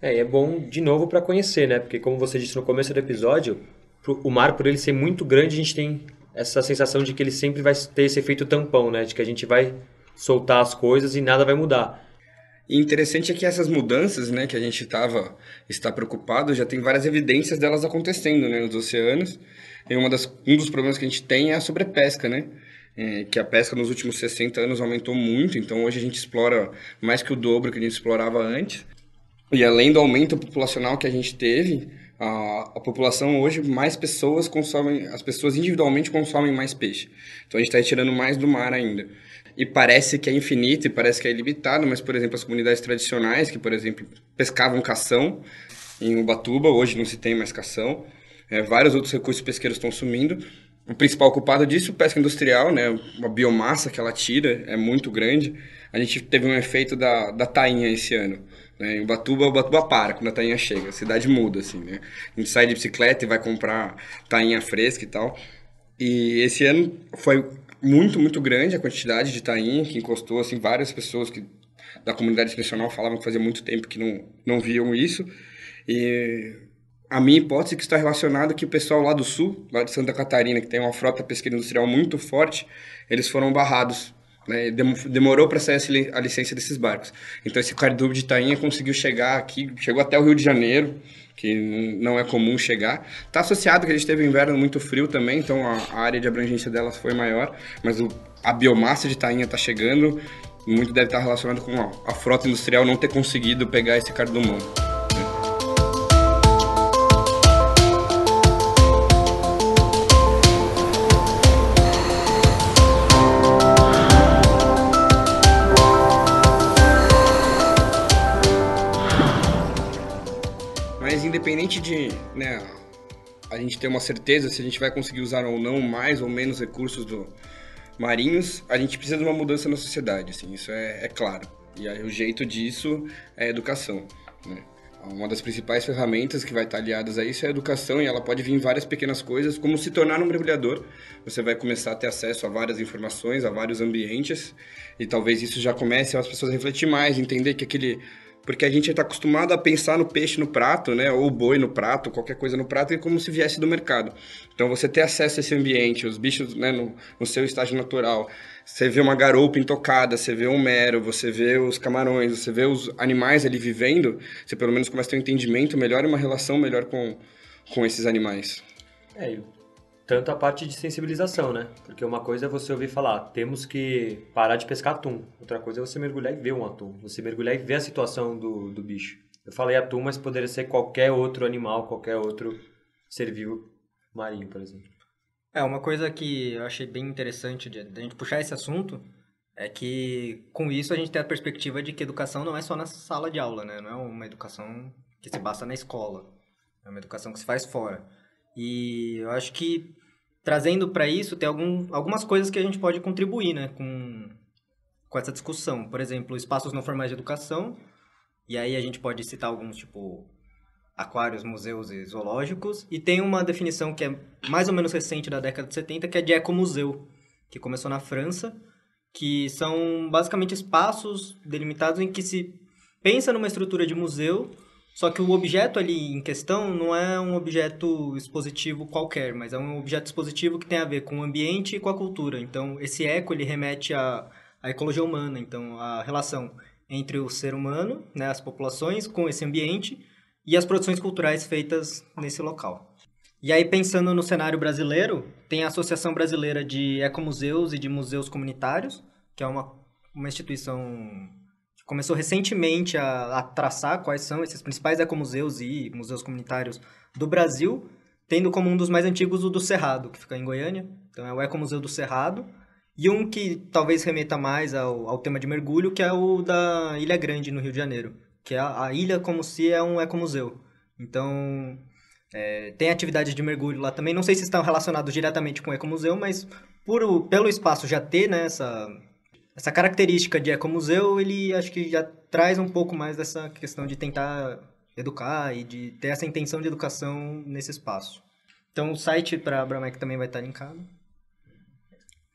[SPEAKER 2] É, e é bom de
[SPEAKER 4] novo para conhecer, né? Porque como você disse no começo do episódio, o mar, por ele ser muito grande, a gente tem essa sensação de que ele sempre vai ter esse efeito tampão, né? De que a gente vai soltar as
[SPEAKER 2] coisas e nada vai mudar. E interessante é que essas mudanças, né, que a gente tava, está preocupado, já tem várias evidências delas acontecendo, né, nos oceanos. E uma das, um dos problemas que a gente tem é a sobrepesca, né? É, que a pesca nos últimos 60 anos aumentou muito, então hoje a gente explora mais que o dobro que a gente explorava antes. E além do aumento populacional que a gente teve, a, a, população hoje, mais pessoas consomem, as pessoas individualmente consomem mais peixe. Então a gente está retirando mais do mar ainda. E parece que é infinito e parece que é ilimitado, mas, por exemplo, as comunidades tradicionais, que, por exemplo, pescavam cação em Ubatuba, hoje não se tem mais cação, é, vários outros recursos pesqueiros estão sumindo. O principal culpado disso, pesca industrial, né? A biomassa que ela tira é muito grande. A gente teve um efeito da, da tainha esse ano. Né? Em Ubatuba, Ubatuba para quando a tainha chega, a cidade muda, assim, né? A gente sai de bicicleta e vai comprar tainha fresca e tal. E esse ano foi muito, muito grande a quantidade de tainha que encostou, assim, várias pessoas que da comunidade tradicional falavam que fazia muito tempo que não, não viam isso. E a minha hipótese é que está relacionada que o pessoal lá do sul, lá de Santa Catarina, que tem uma frota pesqueira industrial muito forte, eles foram barrados né? Demorou para sair a licença desses barcos. Então esse cardume de tainha conseguiu chegar aqui, chegou até o Rio de Janeiro, que não é comum chegar. Está associado que a gente teve um inverno muito frio também, então a, área de abrangência delas foi maior, mas o, a biomassa de tainha está chegando, muito deve estar relacionado com a, a frota industrial não ter conseguido pegar esse cardumomo. de né, a gente ter uma certeza se a gente vai conseguir usar ou não mais ou menos recursos do marinhos, a gente precisa de uma mudança na sociedade, assim, isso é, é claro. E aí, o jeito disso é a educação. Né? Uma das principais ferramentas que vai estar aliadas a isso é a educação, e ela pode vir em várias pequenas coisas, como se tornar um mergulhador. Você vai começar a ter acesso a várias informações, a vários ambientes, e talvez isso já comece as pessoas a refletir mais, entender que aquele porque a gente está acostumado a pensar no peixe no prato, né? Ou boi no prato, qualquer coisa no prato, e como se viesse do mercado. Então você ter acesso a esse ambiente, os bichos né, no, no seu estágio natural, você vê uma garoupa intocada, você vê um mero, você vê os camarões, você vê os animais ali vivendo, você pelo menos começa a ter um entendimento melhor e uma relação melhor com, com esses animais.
[SPEAKER 4] É, tanto a parte de sensibilização, né? Porque uma coisa é você ouvir falar, temos que parar de pescar atum. Outra coisa é você mergulhar e ver um atum. Você mergulhar e ver a situação do, do bicho. Eu falei atum, mas poderia ser qualquer outro animal, qualquer outro ser vivo marinho, por exemplo. É, uma
[SPEAKER 5] coisa que eu achei bem interessante de, de a gente puxar esse assunto é que com isso a gente tem a perspectiva de que educação não é só na sala de aula, né? Não é uma educação que se basta na escola. É uma educação que se faz fora. E eu acho que trazendo para isso tem algum, algumas coisas que a gente pode contribuir, né, com com essa discussão. Por exemplo, espaços não formais de educação. E aí a gente pode citar alguns tipo aquários, museus e zoológicos. E tem uma definição que é mais ou menos recente da década de 70, que é de ecomuseu, que começou na França, que são basicamente espaços delimitados em que se pensa numa estrutura de museu só que o objeto ali em questão não é um objeto expositivo qualquer, mas é um objeto expositivo que tem a ver com o ambiente e com a cultura. Então, esse eco ele remete à, à ecologia humana, então a relação entre o ser humano, né, as populações, com esse ambiente e as produções culturais feitas nesse local. E aí, pensando no cenário brasileiro, tem a Associação Brasileira de Ecomuseus e de Museus Comunitários, que é uma, uma instituição começou recentemente a, a traçar quais são esses principais ecomuseus e museus comunitários do Brasil, tendo como um dos mais antigos o do Cerrado, que fica em Goiânia. Então é o Ecomuseu do Cerrado. E um que talvez remeta mais ao, ao tema de mergulho, que é o da Ilha Grande, no Rio de Janeiro. Que é a, a ilha como se é um ecomuseu. Então, é, tem atividades de mergulho lá também. Não sei se estão relacionados diretamente com o ecomuseu, mas por, pelo espaço já ter né, essa, essa característica de ecomuseu, ele acho que já traz um pouco mais dessa questão de tentar educar e de ter essa intenção de educação nesse espaço. Então, o site para a Bramec também vai estar linkado.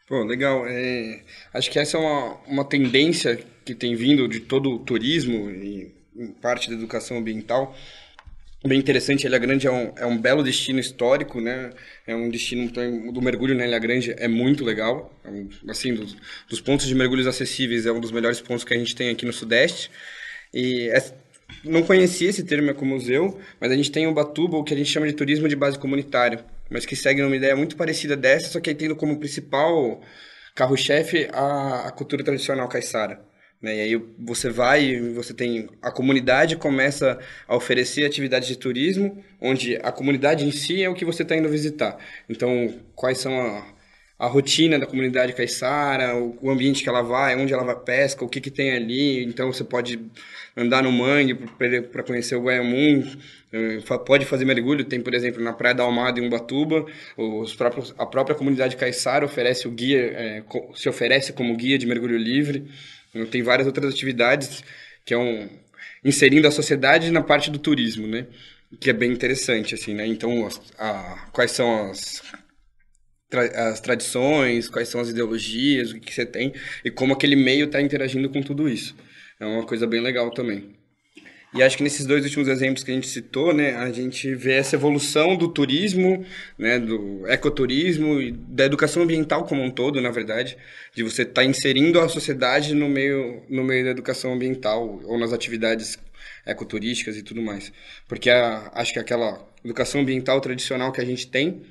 [SPEAKER 2] Pô, legal. É, acho que essa é uma, uma tendência que tem vindo de todo o turismo e parte da educação ambiental, bem interessante. Ilha Grande é um, é um belo destino histórico, né? É um destino do mergulho na Ilha Grande é muito legal. É um, assim, dos, dos, pontos de mergulhos acessíveis é um dos melhores pontos que a gente tem aqui no Sudeste. E é, não conhecia esse termo é como museu, mas a gente tem o Batuba, o que a gente chama de turismo de base comunitário, mas que segue uma ideia muito parecida dessa, só que aí tendo como principal carro-chefe a, a cultura tradicional caiçara. Né? E aí você vai, você tem a comunidade começa a oferecer atividades de turismo, onde a comunidade em si é o que você está indo visitar. Então, quais são a, a rotina da comunidade caiçara, o, o ambiente que ela vai, onde ela vai pesca, o que, que tem ali. Então, você pode andar no mangue para conhecer o Guaiamun, eh, pode fazer mergulho. Tem, por exemplo, na Praia da Almada, em Umbatuba, os próprios, a própria comunidade caiçara oferece o guia, é, se oferece como guia de mergulho livre. Então, tem várias outras atividades que é um inserindo a sociedade na parte do turismo, né? Que é bem interessante, assim, né? Então, a, quais são as as tradições, quais são as ideologias, o que, que você tem e como aquele meio está interagindo com tudo isso. É uma coisa bem legal também. E acho que nesses dois últimos exemplos que a gente citou, né, a gente vê essa evolução do turismo, né, do ecoturismo e da educação ambiental como um todo, na verdade, de você estar tá inserindo a sociedade no meio, no meio da educação ambiental ou nas atividades ecoturísticas e tudo mais. Porque a, acho que aquela educação ambiental tradicional que a gente tem,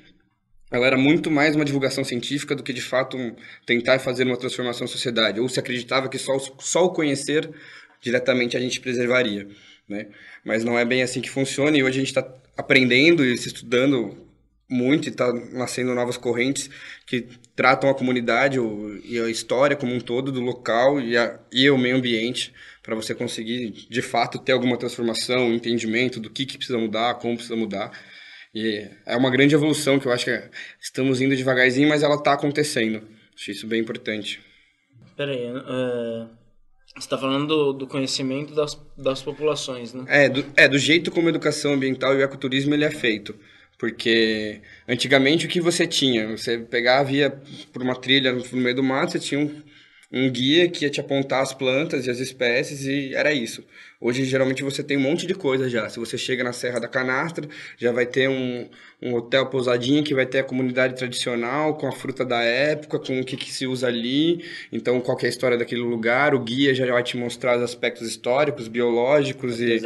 [SPEAKER 2] ela era muito mais uma divulgação científica do que de fato um, tentar fazer uma transformação na sociedade, ou se acreditava que só, só o conhecer diretamente a gente preservaria né? Mas não é bem assim que funciona e hoje a gente está aprendendo e se estudando muito e está nascendo novas correntes que tratam a comunidade o, e a história como um todo do local e, a, e o meio ambiente para você conseguir de fato ter alguma transformação, entendimento do que, que precisa mudar, como precisa mudar. E é uma grande evolução que eu acho que estamos indo devagarzinho, mas ela está acontecendo. Acho isso bem importante.
[SPEAKER 3] Peraí, uh, você está falando do, do, conhecimento das, das populações, né? É
[SPEAKER 2] do, é, do jeito como a educação ambiental e o ecoturismo ele é feito. Porque antigamente o que você tinha? Você pegava, via por uma trilha no meio do mato, você tinha um, um guia que ia te apontar as plantas e as espécies e era isso. Hoje, geralmente, você tem um monte de coisa já. Se você chega na Serra da Canastra, já vai ter um, um hotel pousadinha que vai ter a comunidade tradicional, com a fruta da época, com o que, que se usa ali. Então, qual é a história daquele lugar. O guia já vai te mostrar os aspectos históricos, biológicos e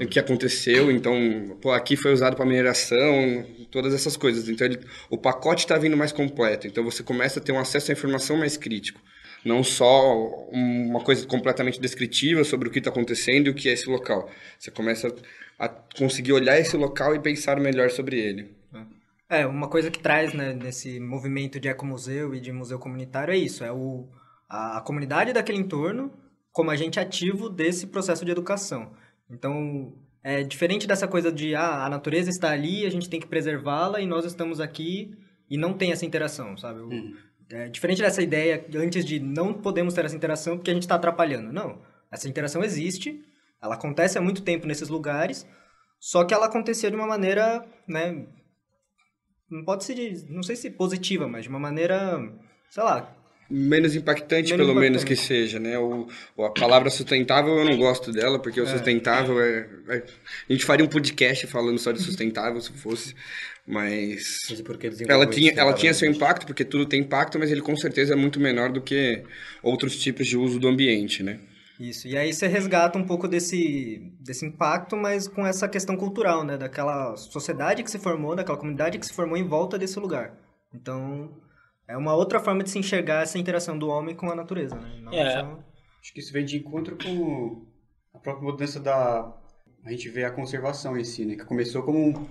[SPEAKER 2] o que aconteceu. Então, pô, aqui foi usado para mineração, todas essas coisas. Então, ele, o pacote está vindo mais completo. Então, você começa a ter um acesso à informação mais crítico não só uma coisa completamente descritiva sobre o que está acontecendo e o que é esse local. Você começa a conseguir olhar esse local e pensar melhor sobre ele.
[SPEAKER 5] É, é, uma coisa que traz né, nesse movimento de ecomuseu e de museu comunitário é isso, é o, a, a comunidade daquele entorno como agente ativo desse processo de educação. Então, é diferente dessa coisa de ah, a natureza está ali, a gente tem que preservá-la e nós estamos aqui e não tem essa interação, sabe? O, uhum. É, diferente dessa ideia antes de não podemos ter essa interação porque a gente está atrapalhando. Não. Essa interação existe, ela acontece há muito tempo nesses lugares, só que ela acontecia de uma maneira, né? Não pode ser, não sei se positiva, mas de uma maneira, sei lá,
[SPEAKER 2] menos impactante, menos pelo impactante. menos que seja, né? O, a palavra sustentável eu não gosto dela, porque o é, sustentável é. é, é, A gente faria um podcast falando só de sustentável se fosse, mas. mas ela tinha, ela tinha seu impacto, porque tudo tem impacto, mas ele com certeza é muito menor do que outros tipos de uso do ambiente, né? Isso,
[SPEAKER 5] e aí você resgata um pouco desse, desse impacto, mas com essa questão cultural, né? Daquela sociedade que se formou, daquela comunidade que se formou em volta desse lugar. Então, é uma outra forma de se enxergar essa interação do homem com a natureza,
[SPEAKER 3] né? é. Acho
[SPEAKER 5] que isso vem de encontro com a própria mudança da... A gente vê a conservação em si,
[SPEAKER 1] né? Que começou como um,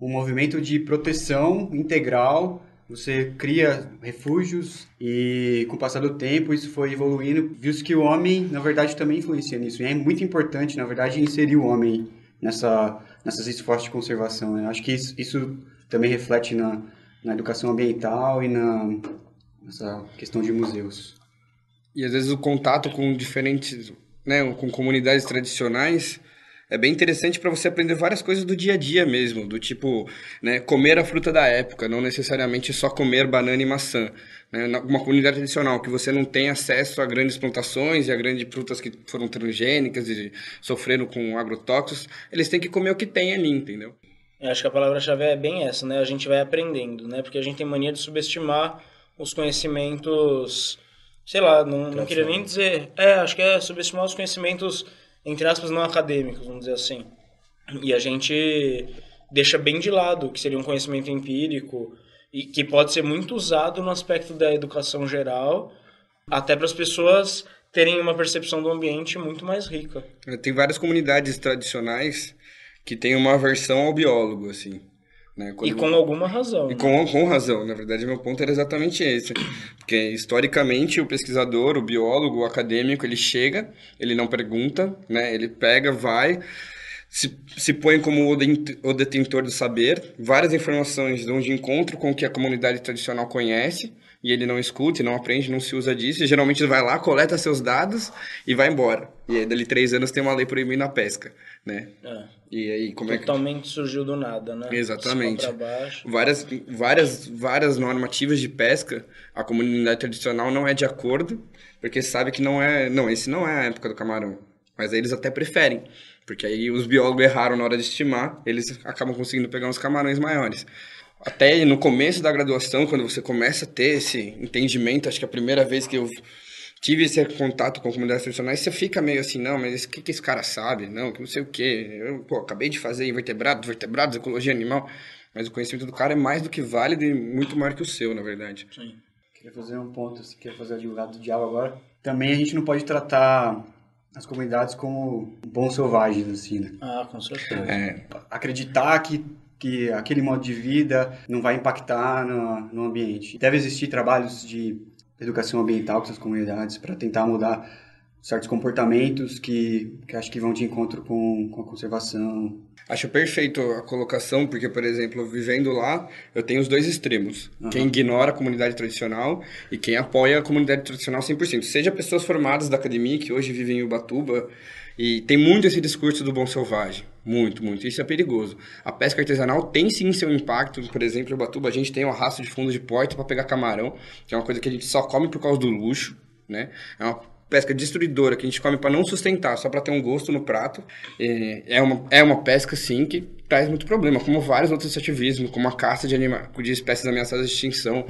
[SPEAKER 1] um movimento de proteção integral você cria refúgios e com o passar do tempo isso foi evoluindo. Viu-se que o homem, na verdade, também influencia nisso. E é muito importante, na verdade, inserir o homem nessa, nessas esforços de conservação. Né? acho que isso, isso também reflete na, na educação ambiental
[SPEAKER 2] e na nessa questão de museus. E às vezes o contato com diferentes, né, com comunidades tradicionais é bem interessante para você aprender várias coisas do dia a dia mesmo, do tipo, né, comer a fruta da época, não necessariamente só comer banana e maçã. Né, uma comunidade tradicional que você não tem acesso a grandes plantações e a grandes frutas que foram transgênicas e sofreram com agrotóxicos, eles têm que comer o que tem
[SPEAKER 3] ali, entendeu? Eu acho que a palavra-chave é bem essa, né? A gente vai aprendendo, né? Porque a gente tem mania de subestimar os conhecimentos, sei lá, não, não queria nem dizer. É, acho que é subestimar os conhecimentos, entre aspas, não acadêmicos, vamos dizer assim. E a gente deixa bem de lado o que seria um conhecimento empírico e que pode ser muito usado no aspecto da educação geral, até para as pessoas terem uma percepção do ambiente muito mais rica.
[SPEAKER 2] Tem várias comunidades tradicionais que tem uma aversão ao biólogo, assim. Né? E com
[SPEAKER 3] alguma razão. E né? com,
[SPEAKER 2] né? com razão, na verdade, meu ponto era exatamente esse. Porque, historicamente, o pesquisador, o biólogo, o acadêmico, ele chega, ele não pergunta, né? ele pega, vai, se, se põe como o detentor do saber, várias informações dão de encontro com o que a comunidade tradicional conhece, e ele não escuta não aprende, não se usa disso, e geralmente vai lá, coleta seus dados e vai embora. E aí, dali três anos, tem uma lei proibindo a pesca, né? É. E aí, como
[SPEAKER 3] Totalmente é que... surgiu do nada, né? Exatamente. Várias, várias,
[SPEAKER 2] várias normativas de pesca, a comunidade tradicional não é de acordo, porque sabe que não é... Não, esse não é a época do camarão. Mas aí eles até preferem, porque aí os biólogos erraram na hora de estimar, eles acabam conseguindo pegar uns camarões maiores até no começo da graduação, quando você começa a ter esse entendimento, acho que a primeira vez que eu tive esse contato com comunidades tradicionais você fica meio assim, não, mas o que, que esse cara sabe? Não, que não sei o quê. Eu pô, acabei de fazer invertebrados, vertebrados, ecologia animal. Mas o conhecimento do cara é mais do que válido e muito maior que o seu, na verdade. Sim. Queria fazer um ponto, se quer fazer o advogado do diabo agora. Também a gente não pode tratar
[SPEAKER 1] as comunidades como bons selvagens, assim, né? Ah, com
[SPEAKER 2] certeza. É.
[SPEAKER 1] Acreditar que que aquele modo de vida não vai impactar no, no ambiente. Deve existir trabalhos de educação ambiental com essas comunidades para tentar mudar certos
[SPEAKER 2] comportamentos que, que acho que vão de encontro com, com a conservação. Acho perfeito a colocação, porque, por exemplo, vivendo lá, eu tenho os dois extremos. Uhum. Quem ignora a comunidade tradicional e quem apoia a comunidade tradicional 100%. Seja pessoas formadas da academia, que hoje vivem em Ubatuba, e tem muito esse discurso do bom selvagem. Muito, muito. Isso é perigoso. A pesca artesanal tem sim seu impacto. Por exemplo, em Ubatuba a gente tem um arrasto de fundo de porta para pegar camarão, que é uma coisa que a gente só come por causa do luxo, né? É uma pesca destruidora que a gente come para não sustentar, só para ter um gosto no prato, é, é uma, é uma pesca, sim, que traz muito problema, como vários outros ativismos, como a caça de, anima de espécies ameaçadas de extinção,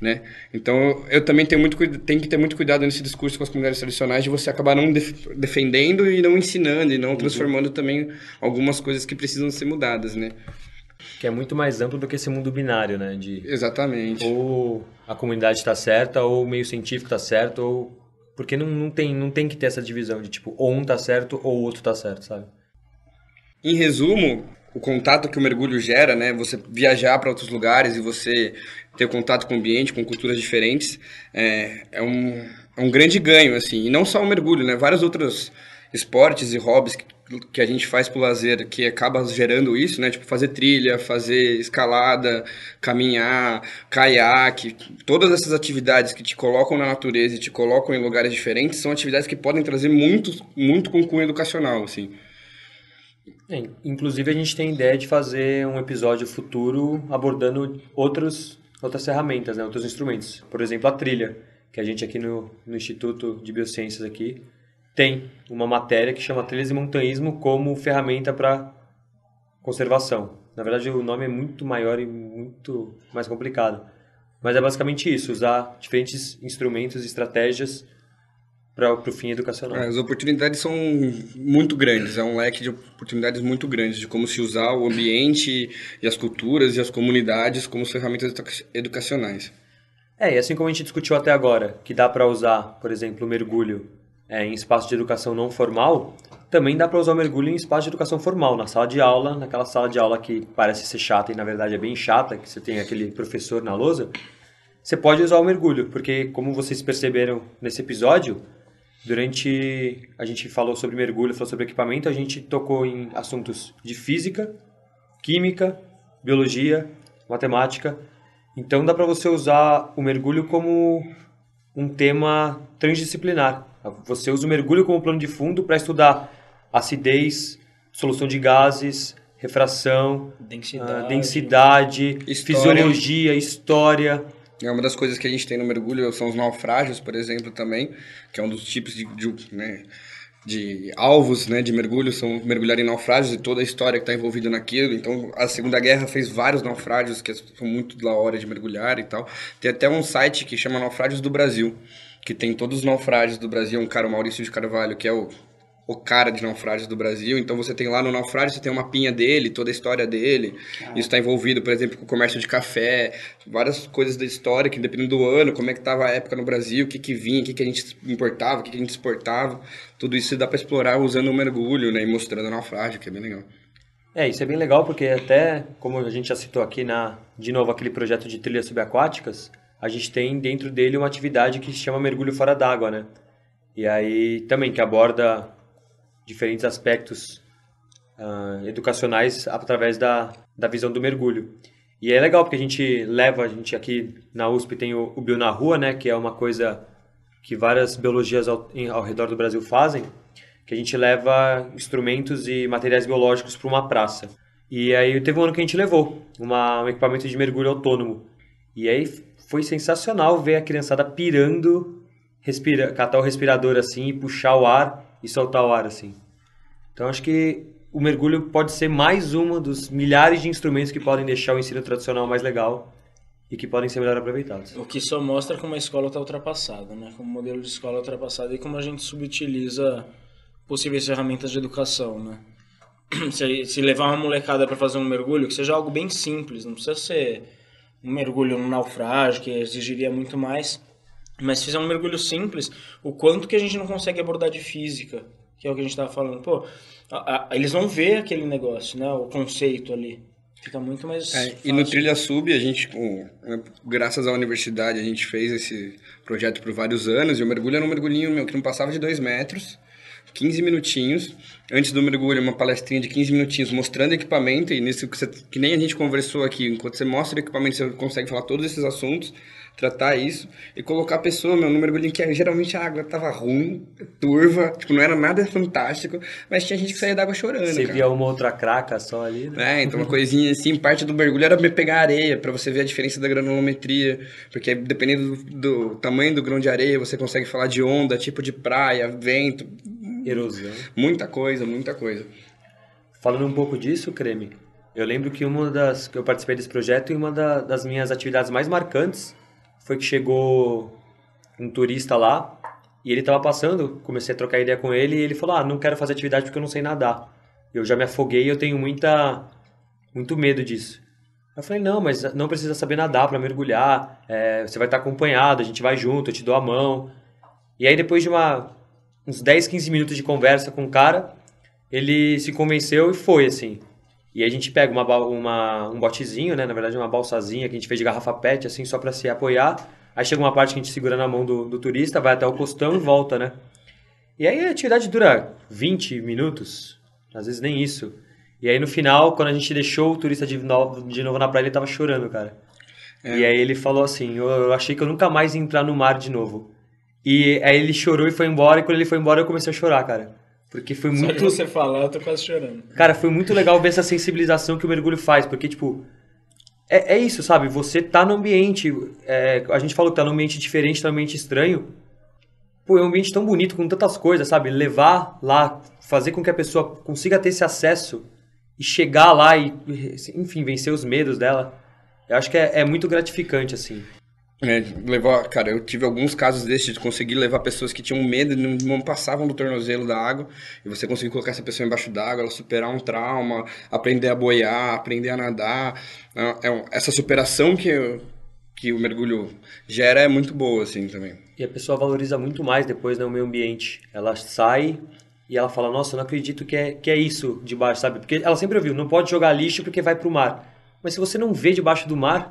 [SPEAKER 2] né? Então, eu, também tenho, muito, tenho que ter muito cuidado nesse discurso com as comunidades tradicionais de você acabar não def defendendo e não ensinando e não uhum. transformando uhum. também algumas coisas que precisam ser mudadas, né? que é muito mais amplo do que esse mundo binário, né? De, Exatamente. Ou
[SPEAKER 4] a comunidade está certa, ou o meio científico está certo, ou porque não, não, tem, não tem que ter essa
[SPEAKER 2] divisão de tipo, ou um tá certo ou o outro tá certo, sabe? Em resumo, o contato que o mergulho gera, né? Você viajar para outros lugares e você ter contato com o ambiente, com culturas diferentes, é, é, um, é um grande ganho, assim. E não só o mergulho, né? Vários outros esportes e hobbies que que a gente faz por lazer que acaba gerando isso, né? Tipo, fazer trilha, fazer escalada, caminhar, caiaque, todas essas atividades que te colocam na natureza e te colocam em lugares diferentes são atividades que podem trazer muito, muito concurso educacional, assim.
[SPEAKER 4] É, inclusive, a gente tem ideia de fazer um episódio futuro abordando outros, outras ferramentas, né? Outros instrumentos. Por exemplo, a trilha, que a gente aqui no, no Instituto de Biociências aqui tem uma matéria que chama Trilhas e Montanhismo como ferramenta para conservação. Na verdade, o nome é muito maior e muito mais complicado. Mas é
[SPEAKER 2] basicamente isso, usar diferentes instrumentos e estratégias para o fim educacional. É, as oportunidades são muito grandes, é um leque de oportunidades muito grandes de como se usar o ambiente e as culturas e as comunidades como ferramentas educacionais. É, e assim como a gente discutiu até agora, que dá para usar, por exemplo, o mergulho é, em espaço
[SPEAKER 4] de educação não formal, também dá para usar o mergulho em espaço de educação formal, na sala de aula, naquela sala de aula que parece ser chata e na verdade é bem chata, que você tem aquele professor na lousa, você pode usar o mergulho, porque como vocês perceberam nesse episódio, durante a gente falou sobre mergulho, falou sobre equipamento, a gente tocou em assuntos de física, química, biologia, matemática. Então dá para você usar o mergulho como um tema transdisciplinar. Você usa o mergulho como plano de fundo para estudar acidez, solução de gases, refração, densidade, uh, densidade
[SPEAKER 2] história. fisiologia, história. É uma das coisas que a gente tem no mergulho são os naufrágios, por exemplo, também, que é um dos tipos de, de, né, de alvos né, de mergulho, são mergulhar em naufrágios e toda a história que está envolvida naquilo. Então, a Segunda Guerra fez vários naufrágios que são muito da hora de mergulhar e tal. Tem até um site que chama Naufrágios do Brasil, que tem todos os naufrágios do Brasil, um cara, o Maurício de Carvalho, que é o, o cara de naufrágios do Brasil. Então você tem lá no naufrágio, você tem uma pinha dele, toda a história dele. Ah. Isso está envolvido, por exemplo, com o comércio de café, várias coisas da história, que dependendo do ano, como é que estava a época no Brasil, o que, que vinha, o que, que a gente importava, o que, que a gente exportava. Tudo isso dá para explorar usando o mergulho né, e mostrando o naufrágio, que é bem legal. É, isso é bem legal
[SPEAKER 4] porque até, como a gente já citou aqui na, de novo, aquele projeto de trilhas subaquáticas, a gente tem dentro dele uma atividade que se chama mergulho fora d'água, né? E aí também que aborda diferentes aspectos uh, educacionais através da, da visão do mergulho. E é legal porque a gente leva, a gente aqui na USP tem o, o Bio na Rua, né? Que é uma coisa que várias biologias ao, em, ao redor do Brasil fazem, que a gente leva instrumentos e materiais biológicos para uma praça. E aí teve um ano que a gente levou uma, um equipamento de mergulho autônomo. E aí foi sensacional ver a criançada pirando, respira, catar o respirador assim e puxar o ar e soltar o ar assim. Então acho que o mergulho pode ser mais uma dos milhares de instrumentos que podem deixar o ensino tradicional mais legal e que podem ser melhor aproveitados.
[SPEAKER 3] O que só mostra como a escola está ultrapassada, né? Como o modelo de escola é ultrapassado e como a gente subutiliza possíveis ferramentas de educação, né? Se, se levar uma molecada para fazer um mergulho, que seja algo bem simples, não precisa ser um mergulho no naufrágio, que exigiria muito mais. Mas se fizer um mergulho simples, o quanto que a gente não consegue abordar de física, que é o que a gente estava falando. Pô, a, a, eles vão ver aquele negócio, né? O conceito ali. Fica muito mais. É, e no
[SPEAKER 2] Trilha Sub, a gente, com, né, graças à universidade, a gente fez esse projeto por vários anos. E o mergulho era um mergulhinho meu que não passava de dois metros. 15 minutinhos. Antes do mergulho, uma palestrinha de 15 minutinhos mostrando equipamento, e nisso que, você, que nem a gente conversou aqui, enquanto você mostra o equipamento, você consegue falar todos esses assuntos, tratar isso, e colocar a pessoa, meu, no mergulho em que é, geralmente a água tava ruim, turva, tipo, não era nada fantástico, mas tinha gente que saía da água chorando. Você cara. via uma outra craca só ali, né? É, então uma coisinha assim, parte do mergulho era me pegar areia, para você ver a diferença da granulometria, porque dependendo do, do tamanho do grão de areia, você consegue falar de onda, tipo de praia, vento, Erosão. Né? Muita coisa, muita coisa. Falando um pouco disso, Creme,
[SPEAKER 4] eu lembro que uma das que eu participei desse projeto e uma da, das minhas atividades mais marcantes foi que chegou um turista lá e ele estava passando, comecei a trocar ideia com ele e ele falou: "Ah, não quero fazer atividade porque eu não sei nadar. Eu já me afoguei e eu tenho muita muito medo disso". Eu falei: "Não, mas não precisa saber nadar para mergulhar. É, você vai estar tá acompanhado, a gente vai junto, eu te dou a mão". E aí depois de uma uns 10, 15 minutos de conversa com o cara, ele se convenceu e foi, assim. E a gente pega uma, uma, um botezinho, né? Na verdade, uma balsazinha que a gente fez de garrafa pet, assim, só para se apoiar. Aí chega uma parte que a gente segura na mão do, do turista, vai até o costão e volta, né? E aí a atividade dura 20 minutos, às vezes nem isso. E aí no final, quando a gente deixou o turista de novo, de novo na praia, ele tava chorando, cara. É. E aí ele falou assim: eu, eu achei que eu nunca mais ia entrar no mar de novo. E aí ele chorou e foi embora, e quando ele foi embora eu comecei a chorar, cara. Porque foi muito. Só de você
[SPEAKER 3] falar, eu tô quase chorando.
[SPEAKER 4] Cara, foi muito legal ver essa sensibilização que o mergulho faz, porque, tipo. É, é isso, sabe? Você tá no ambiente. É, a gente falou que tá num ambiente diferente, tá num ambiente estranho. Pô, é um ambiente tão bonito, com tantas coisas, sabe? Levar lá, fazer com que a pessoa consiga ter esse acesso e chegar lá e,
[SPEAKER 2] enfim, vencer os medos dela. Eu acho que é, é muito gratificante, assim. É, né, levar, cara, eu tive alguns casos desses de conseguir levar pessoas que tinham medo e não, passavam do tornozelo da água, e você conseguir colocar essa pessoa embaixo d'água, ela superar um trauma, aprender a boiar, aprender a nadar. Né, é, essa superação que, que o mergulho gera é muito boa, assim, também. E a pessoa valoriza muito mais depois né, o meio ambiente. Ela sai
[SPEAKER 4] e ela fala, nossa, eu não acredito que é, que é isso debaixo, sabe? Porque ela sempre ouviu, não pode jogar lixo
[SPEAKER 2] porque vai pro mar. Mas se você não vê debaixo do mar,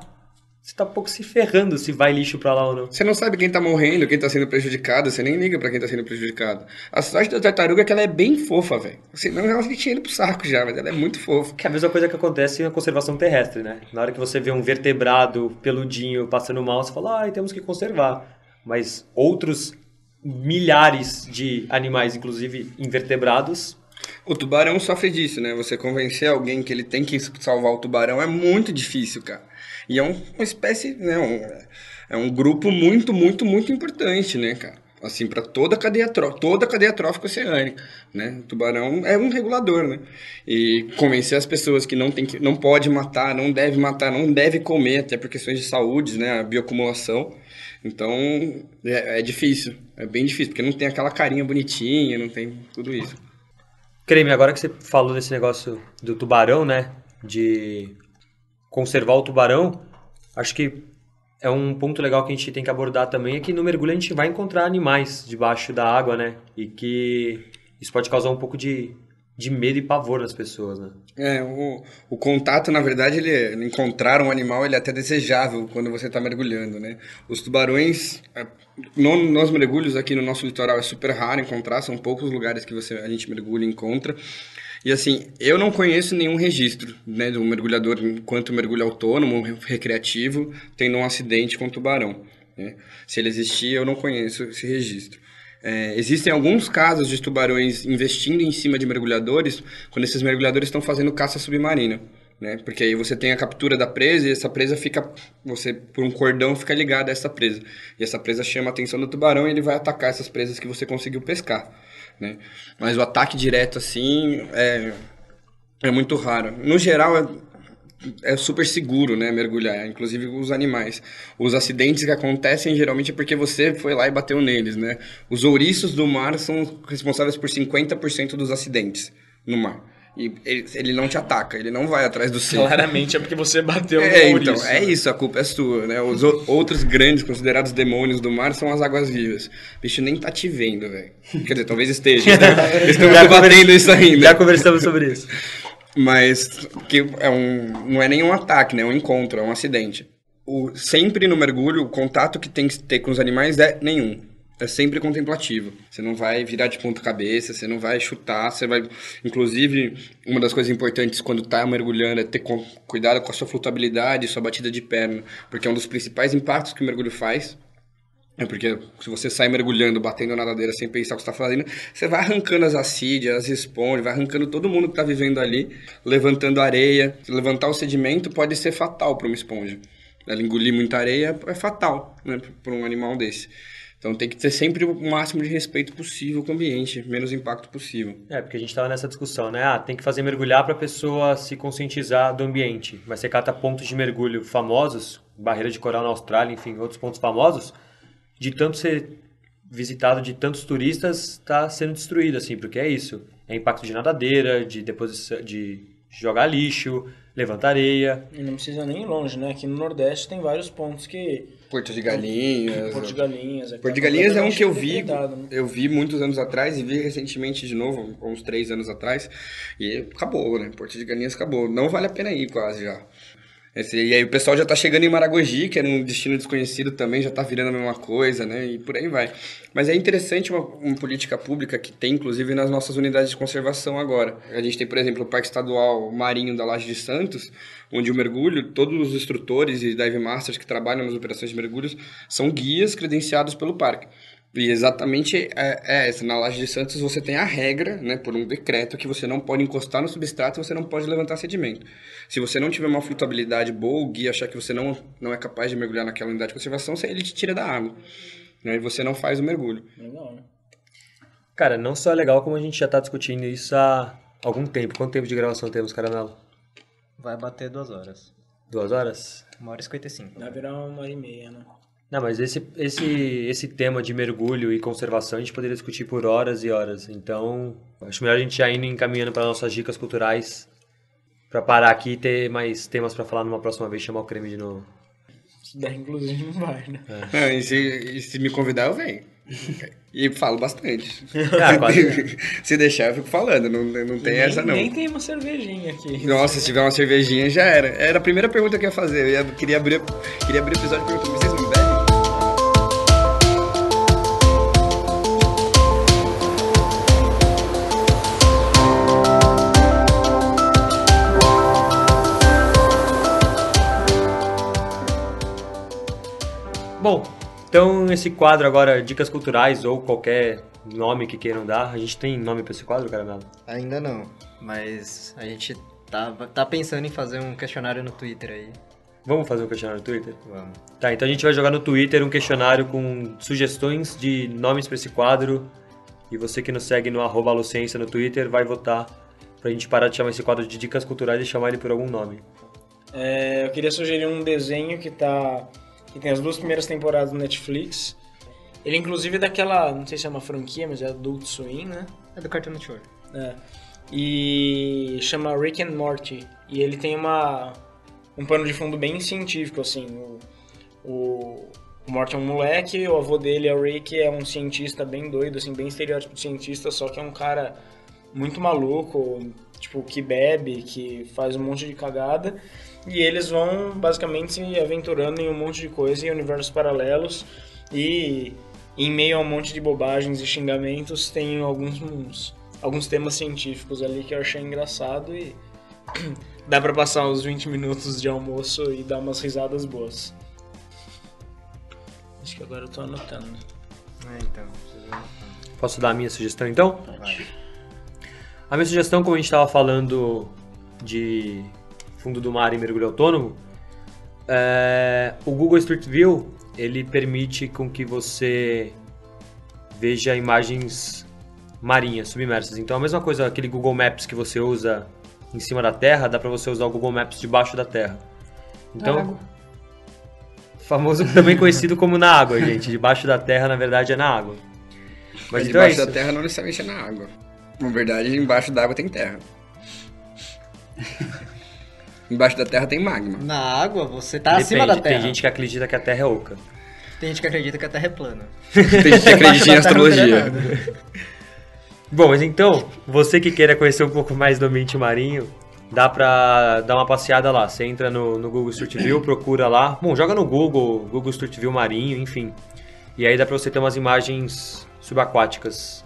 [SPEAKER 2] você tá pouco se ferrando se vai lixo para lá ou não. Você não sabe quem tá morrendo, quem tá sendo prejudicado, você nem liga para quem tá sendo prejudicado. A sorte da tartaruga é que ela é bem fofa, velho. não, ela tinha ido pro saco já, mas ela é muito fofa. Que é a mesma coisa que
[SPEAKER 4] acontece na conservação terrestre, né? Na hora que você vê um vertebrado peludinho passando mal, você fala, ai, ah, temos que conservar. Mas outros milhares de animais,
[SPEAKER 2] inclusive invertebrados, o tubarão sofre disso, né? Você convencer alguém que ele tem que salvar o tubarão é muito difícil, cara. E é um, uma espécie, né, um, é um grupo muito, muito, muito importante, né, cara? Assim, para toda a cadeia trófica, toda a cadeia trófica oceânica, né? O tubarão é um regulador, né? E convencer as pessoas que não tem que, não pode matar, não deve matar, não deve comer, até por questões de saúde, né, a bioacumulação. Então, é, é difícil, é bem difícil, porque não tem aquela carinha bonitinha, não
[SPEAKER 4] tem tudo isso. Creme, agora que você falou desse negócio do tubarão, né? De conservar o tubarão, acho que é um ponto legal que a gente tem que abordar também é que no mergulho a gente vai encontrar animais debaixo da água, né? E que
[SPEAKER 2] isso pode causar um pouco de, de medo e pavor nas pessoas, né? É, o, o contato, na verdade, ele é, encontrar um animal, ele é até desejável quando você está mergulhando, né? Os tubarões, é, no, nos mergulhos aqui no nosso litoral é super raro encontrar, são poucos lugares que você a gente mergulha e encontra. E assim, eu não conheço nenhum registro né, do mergulhador enquanto mergulho autônomo, recreativo, tendo um acidente com tubarão. Né? Se ele existir, eu não conheço esse registro. É, existem alguns casos de tubarões investindo em cima de mergulhadores quando esses mergulhadores estão fazendo caça submarina. Né? Porque aí você tem a captura da presa e essa presa fica, você por um cordão fica ligada a essa presa. E essa presa chama a atenção do tubarão e ele vai atacar essas presas que você conseguiu pescar né? Mas o ataque direto, assim, é, é muito raro. No geral, é, é super seguro, né, mergulhar, inclusive os animais. Os acidentes que acontecem geralmente é porque você foi lá e bateu neles, né? Os ouriços do mar são responsáveis por 50% dos acidentes no mar. E ele, ele, não te ataca, ele não vai atrás do seu. Claramente
[SPEAKER 3] é porque você bateu é, no é, Então, é né?
[SPEAKER 2] isso, a culpa é sua, né? Os outros grandes considerados demônios do mar são as águas vivas. Bicho nem tá te vendo, velho. Quer dizer, talvez esteja. Né? Estamos já isso ainda. Já conversamos sobre isso. Mas que é um, não é nenhum ataque, né? É um encontro, é um acidente. O, sempre no mergulho, o contato que tem que ter com os animais é nenhum é sempre contemplativo. Você não vai virar de ponta cabeça, você não vai chutar, você vai... Inclusive, uma das coisas importantes quando tá mergulhando é ter cuidado com a sua flutuabilidade, sua batida de perna, porque é um dos principais impactos que o mergulho faz é porque se você sai mergulhando, batendo na nadadeira sem pensar o que está fazendo, você vai arrancando as acídias, as esponjas, vai arrancando todo mundo que está vivendo ali, levantando areia. levantar o sedimento pode ser fatal para uma esponja. Ela engolir muita areia é fatal né, para um animal desse. Então tem que ter sempre o máximo de respeito possível com o ambiente, menos impacto possível.
[SPEAKER 4] É, porque a gente estava nessa discussão, né? Ah, tem que fazer mergulhar para a pessoa se conscientizar do ambiente. Mas você cata pontos de mergulho famosos, barreira de coral na Austrália, enfim, outros pontos famosos, de tanto ser visitado de tantos turistas, está sendo destruído, assim, porque é isso. É impacto de nadadeira, de deposição, de jogar lixo,
[SPEAKER 2] levantar areia.
[SPEAKER 3] E não precisa nem ir longe, né? Aqui no Nordeste tem vários pontos que Porto de
[SPEAKER 2] Galinhas. Porto de né?
[SPEAKER 3] Galinhas. É Porto de Galinhas é um é que eu vi, né?
[SPEAKER 2] eu vi muitos anos atrás e vi recentemente de novo, uns três anos atrás, e acabou, né? Porto de Galinhas acabou. Não vale a pena ir quase já. Esse, e aí o pessoal já tá chegando em Maragogi, que era é um destino desconhecido também, já tá virando a mesma coisa, né? E por aí vai. Mas é interessante uma, uma, política pública que tem, inclusive, nas nossas unidades de conservação agora. A gente tem, por exemplo, o Parque Estadual Marinho da Laje de Santos, onde o mergulho, todos os instrutores e dive masters que trabalham nas operações de mergulhos são guias credenciados pelo parque. E exatamente é, é, essa. Na laje de Santos você tem a regra, né, por um decreto, que você não pode encostar no substrato e você não pode levantar sedimento. Se você não tiver uma flutuabilidade boa, o guia achar que você não, não é capaz de mergulhar naquela unidade de conservação, ele te tira da água. Né, e você não faz o mergulho. Legal, né? Cara, não só é
[SPEAKER 4] legal, como a gente já está discutindo isso há algum tempo. Quanto tempo de gravação temos, Caramelo?
[SPEAKER 5] Vai bater duas horas.
[SPEAKER 4] Duas horas?
[SPEAKER 5] Uma hora e cinquenta e cinco. Vai né? virar uma hora e meia, né?
[SPEAKER 4] Não, mas esse, esse, esse tema de mergulho e conservação a gente poderia discutir por horas e horas. Então, acho melhor a gente já ir encaminhando para nossas dicas culturais, para parar aqui e ter mais temas para falar numa próxima vez, chamar o creme de novo.
[SPEAKER 3] Se der, inclusive, não vai, né?
[SPEAKER 4] É.
[SPEAKER 2] Não, e, se, e se me convidar, eu venho. E falo bastante. Ah, quase. se deixar, eu fico falando, não, não tem nem, essa não. Nem
[SPEAKER 3] tem uma cervejinha aqui. Nossa,
[SPEAKER 2] se tiver uma cervejinha já era. Era a primeira pergunta que eu ia fazer. Eu ia, queria, abrir, queria abrir o episódio perguntando: vocês me deram?
[SPEAKER 4] Bom, então esse quadro agora, dicas culturais ou qualquer nome que queiram dar, a gente tem nome para esse quadro, Caramelo?
[SPEAKER 5] Ainda não, mas a gente tá, tá pensando em fazer um questionário no Twitter aí.
[SPEAKER 4] Vamos fazer um questionário no Twitter? Vamos. Tá, então a gente vai jogar no Twitter um questionário com sugestões de nomes para esse quadro. E você que nos segue no arroba no Twitter vai votar pra gente parar de chamar esse quadro de dicas culturais e chamar ele por algum nome.
[SPEAKER 3] É, eu queria sugerir um desenho que tá que tem as duas primeiras temporadas no Netflix. Ele, inclusive, é daquela, não sei se é uma franquia, mas é Adult Swim, né? É do Cartoon Network. É. E chama Rick and Morty. E ele tem uma um pano de fundo bem científico, assim. O, o, o Morty é um moleque, o avô dele é o Rick, é um cientista bem doido, assim, bem estereótipo de cientista, só que é um cara muito maluco, tipo, que bebe, que faz um monte de cagada. E eles vão basicamente se aventurando em um monte de coisa, em universos paralelos. E em meio a um monte de bobagens e xingamentos, tem alguns, alguns temas científicos ali que eu achei engraçado e dá para passar uns 20 minutos de almoço e dar umas risadas boas. Acho que agora eu tô anotando. É, então,
[SPEAKER 4] Posso dar a minha sugestão então? Pode. A minha sugestão, como a gente estava falando de fundo do mar e mergulho autônomo, é, o Google Street View ele permite com que você veja imagens marinhas submersas. Então a mesma coisa aquele Google Maps que você usa em cima da Terra, dá para você usar o Google Maps debaixo da Terra. Então água. famoso também conhecido como na água, gente. Debaixo da Terra na verdade é na água. Mas, então é debaixo é da
[SPEAKER 2] Terra não necessariamente é na água. Na verdade, embaixo da água tem terra. Embaixo da terra tem magma. Na água, você tá Depende, acima da terra. Tem gente que acredita que a terra é oca.
[SPEAKER 5] Tem gente que acredita que a terra é plana. tem gente que acredita em tá astrologia.
[SPEAKER 2] Bom,
[SPEAKER 4] mas então, você que queira conhecer um pouco mais do ambiente marinho, dá pra dar uma passeada lá. Você entra no, no Google Street View, procura lá. Bom, joga no Google, Google Street View Marinho, enfim. E aí dá pra você ter umas imagens subaquáticas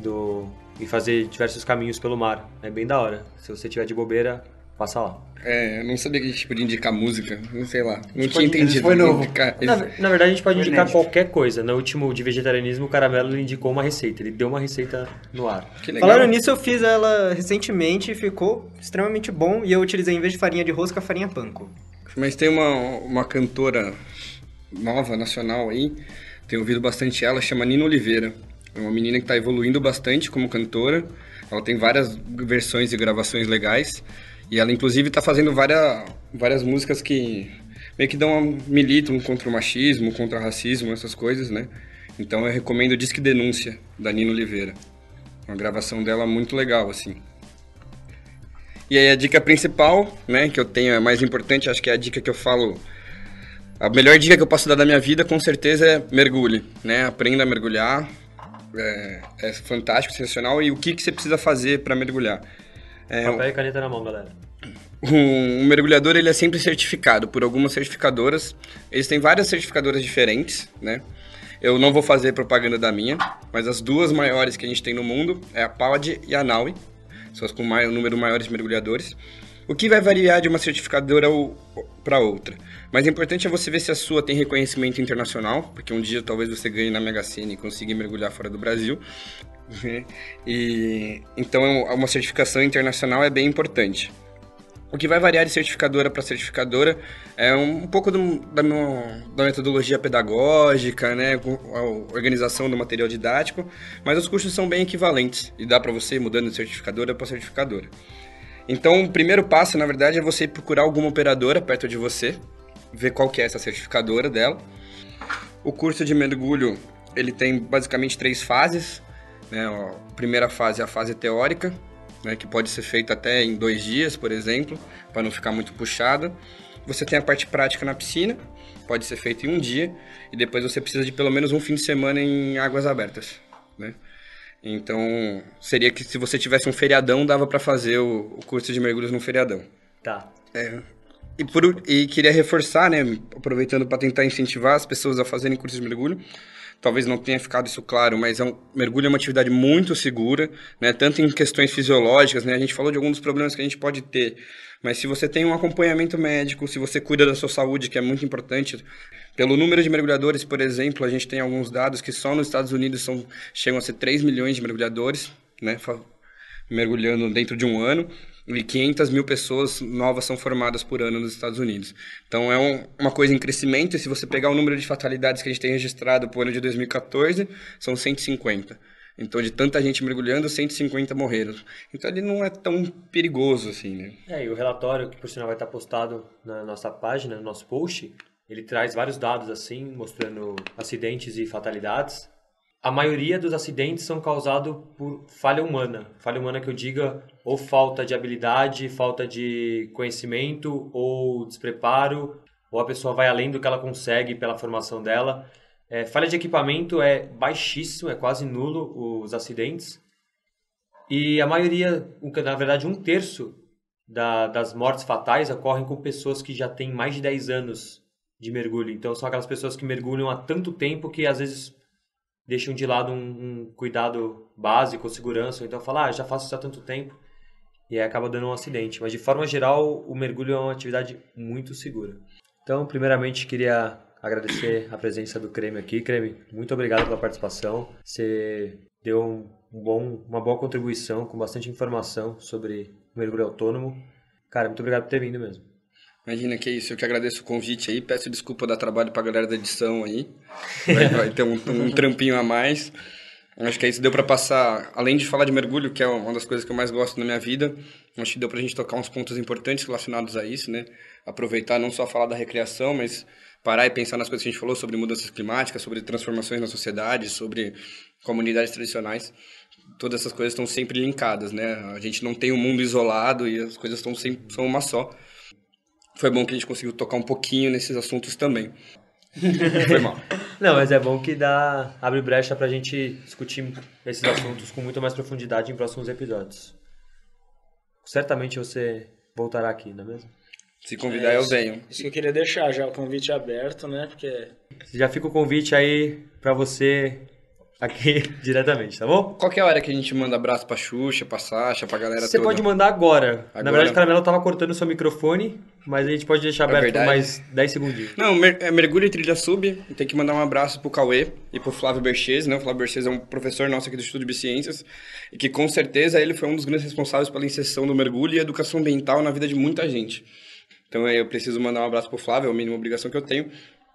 [SPEAKER 4] do, e fazer diversos caminhos pelo mar. É bem da hora. Se você tiver de bobeira, Passa lá. É,
[SPEAKER 2] eu não sabia que a gente podia indicar música, não sei lá. Não tinha entendido. Foi novo. Indicar, na,
[SPEAKER 4] na, verdade, a gente pode indicar inédito. qualquer coisa. No último de vegetarianismo, o Caramelo indicou uma receita. Ele deu uma receita no ar.
[SPEAKER 2] Falando nisso, eu
[SPEAKER 5] fiz ela recentemente e ficou extremamente bom. E eu utilizei, em vez de farinha de rosca, farinha panko.
[SPEAKER 2] Mas tem uma, uma cantora nova, nacional aí, tenho ouvido bastante ela, chama Nina Oliveira. É uma menina que está evoluindo bastante como cantora. Ela tem várias versões e gravações legais. E ela, inclusive, está fazendo várias, várias músicas que meio que dão um militam contra o machismo, contra o racismo, essas coisas, né? Então eu recomendo o Disque Denúncia, da Nina Oliveira. Uma gravação dela muito legal, assim. E aí a dica principal, né, que eu tenho, a é mais importante, acho que é a dica que eu falo... A melhor dica que eu posso dar da minha vida, com certeza, é mergulhe, né? Aprenda a mergulhar, é, é fantástico, sensacional. E o que, que você precisa fazer para mergulhar? É, Papel e caneta na mão, galera. Um, mergulhador ele é sempre certificado por algumas certificadoras. Eles têm várias certificadoras diferentes, né? Eu não vou fazer propaganda da minha, mas as duas maiores que a gente tem no mundo é a PAUD e a NAUI, são as com maior, número maior de mergulhadores. O que vai variar de uma certificadora para outra? Mas o é importante é você ver se a sua tem reconhecimento internacional, porque um dia talvez você ganhe na Mega Sena e consiga mergulhar fora do Brasil. Né? e então é é uma certificação internacional é bem importante. O que vai variar de certificadora para certificadora é um, um pouco do, da, da, metodologia pedagógica, né, a organização do material didático, mas os cursos são bem equivalentes e dá para você ir mudando de certificadora para certificadora. Então, o primeiro passo, na verdade, é você procurar alguma operadora perto de você, ver qual que é essa certificadora dela. O curso de mergulho, ele tem basicamente três fases. Né? A primeira fase é a fase teórica, né? que pode ser feita até em dois dias, por exemplo, para não ficar muito puxada. Você tem a parte prática na piscina, pode ser feita em um dia, e depois você precisa de pelo menos um fim de semana em águas abertas. Né? Então, seria que se você tivesse um feriadão, dava para fazer o, o curso de mergulhos num feriadão. Tá. É, e, por, e queria reforçar, né, aproveitando para tentar incentivar as pessoas a fazerem curso de mergulho. Talvez não tenha ficado isso claro, mas é um, mergulho é uma atividade muito segura, né, tanto em questões fisiológicas, né, a gente falou de alguns dos problemas que a gente pode ter, mas se você tem um acompanhamento médico, se você cuida da sua saúde, que é muito importante, pelo número de mergulhadores, por exemplo, a gente tem alguns dados que só nos Estados Unidos são, chegam a ser 3 milhões de mergulhadores, né, mergulhando dentro de um ano e 500 mil pessoas novas são formadas por ano nos Estados Unidos. Então é um, uma coisa em crescimento, e se você pegar o número de fatalidades que a gente tem registrado por ano de 2014, são 150. Então, de tanta gente mergulhando, 150 morreram. Então, ele não é tão perigoso assim, né?
[SPEAKER 4] É, e o relatório, que por sinal vai estar postado na nossa página, no nosso post, ele traz vários dados assim, mostrando acidentes e fatalidades a maioria dos acidentes são causados por falha humana. Falha humana que eu diga ou falta de habilidade, falta de conhecimento ou despreparo, ou a pessoa vai além do que ela consegue pela formação dela. É, falha de equipamento é baixíssimo, é quase nulo os acidentes. E a maioria, na verdade um terço da, das mortes fatais ocorrem com pessoas que já têm mais de 10 anos de mergulho. Então são aquelas pessoas que mergulham há tanto tempo que às vezes deixam de lado um, um cuidado básico, segurança, ou então falam, ah, já faço isso há tanto tempo, e aí acaba dando um acidente. Mas de forma geral, o mergulho é uma atividade muito segura. Então, primeiramente, queria agradecer a presença do Creme aqui. Creme, muito obrigado pela participação. Você deu um bom, uma boa contribuição com bastante informação sobre mergulho autônomo. Cara, muito obrigado por ter vindo mesmo.
[SPEAKER 2] Imagina que é isso, eu que agradeço o convite aí, peço desculpa dar trabalho pra galera da edição aí, vai, vai ter um, um, trampinho a mais. Acho que é isso, deu para passar, além de falar de mergulho, que é uma das coisas que eu mais gosto na minha vida, acho que deu pra gente tocar uns pontos importantes relacionados a isso, né? Aproveitar não só falar da recreação, mas parar e pensar nas coisas que a gente falou sobre mudanças climáticas, sobre transformações na sociedade, sobre comunidades tradicionais todas essas coisas estão sempre linkadas, né? A gente não tem um mundo isolado e as coisas estão sempre, são uma só foi bom que a gente conseguiu tocar um pouquinho nesses assuntos também. Foi mal.
[SPEAKER 4] Não, mas é bom que dá, abre brecha pra gente discutir esses assuntos com muito mais profundidade em próximos episódios. Certamente você voltará aqui, não é mesmo? Se convidar, é, eu venho. Isso
[SPEAKER 3] que eu queria deixar já, o convite aberto, né? Porque.
[SPEAKER 4] Já fica o convite aí para você aqui diretamente, tá bom? Qual que é a hora que a gente manda abraço
[SPEAKER 2] pra Xuxa, pra Sasha, pra galera Você toda? pode mandar agora. agora. Na verdade, o
[SPEAKER 4] Caramelo tava cortando o seu microfone,
[SPEAKER 2] mas a gente pode deixar
[SPEAKER 4] é aberto é por mais 10 segundinhos.
[SPEAKER 2] Não, mer é mergulho e trilha sub. Tem que mandar um abraço pro Cauê e pro Flávio Berches, né? O Flávio Berches é um professor nosso aqui do Instituto de Ciências e que com certeza ele foi um dos grandes responsáveis pela inserção do mergulho e educação ambiental na vida de muita gente. Então eu preciso mandar um abraço pro Flávio, é a mínima obrigação que eu tenho.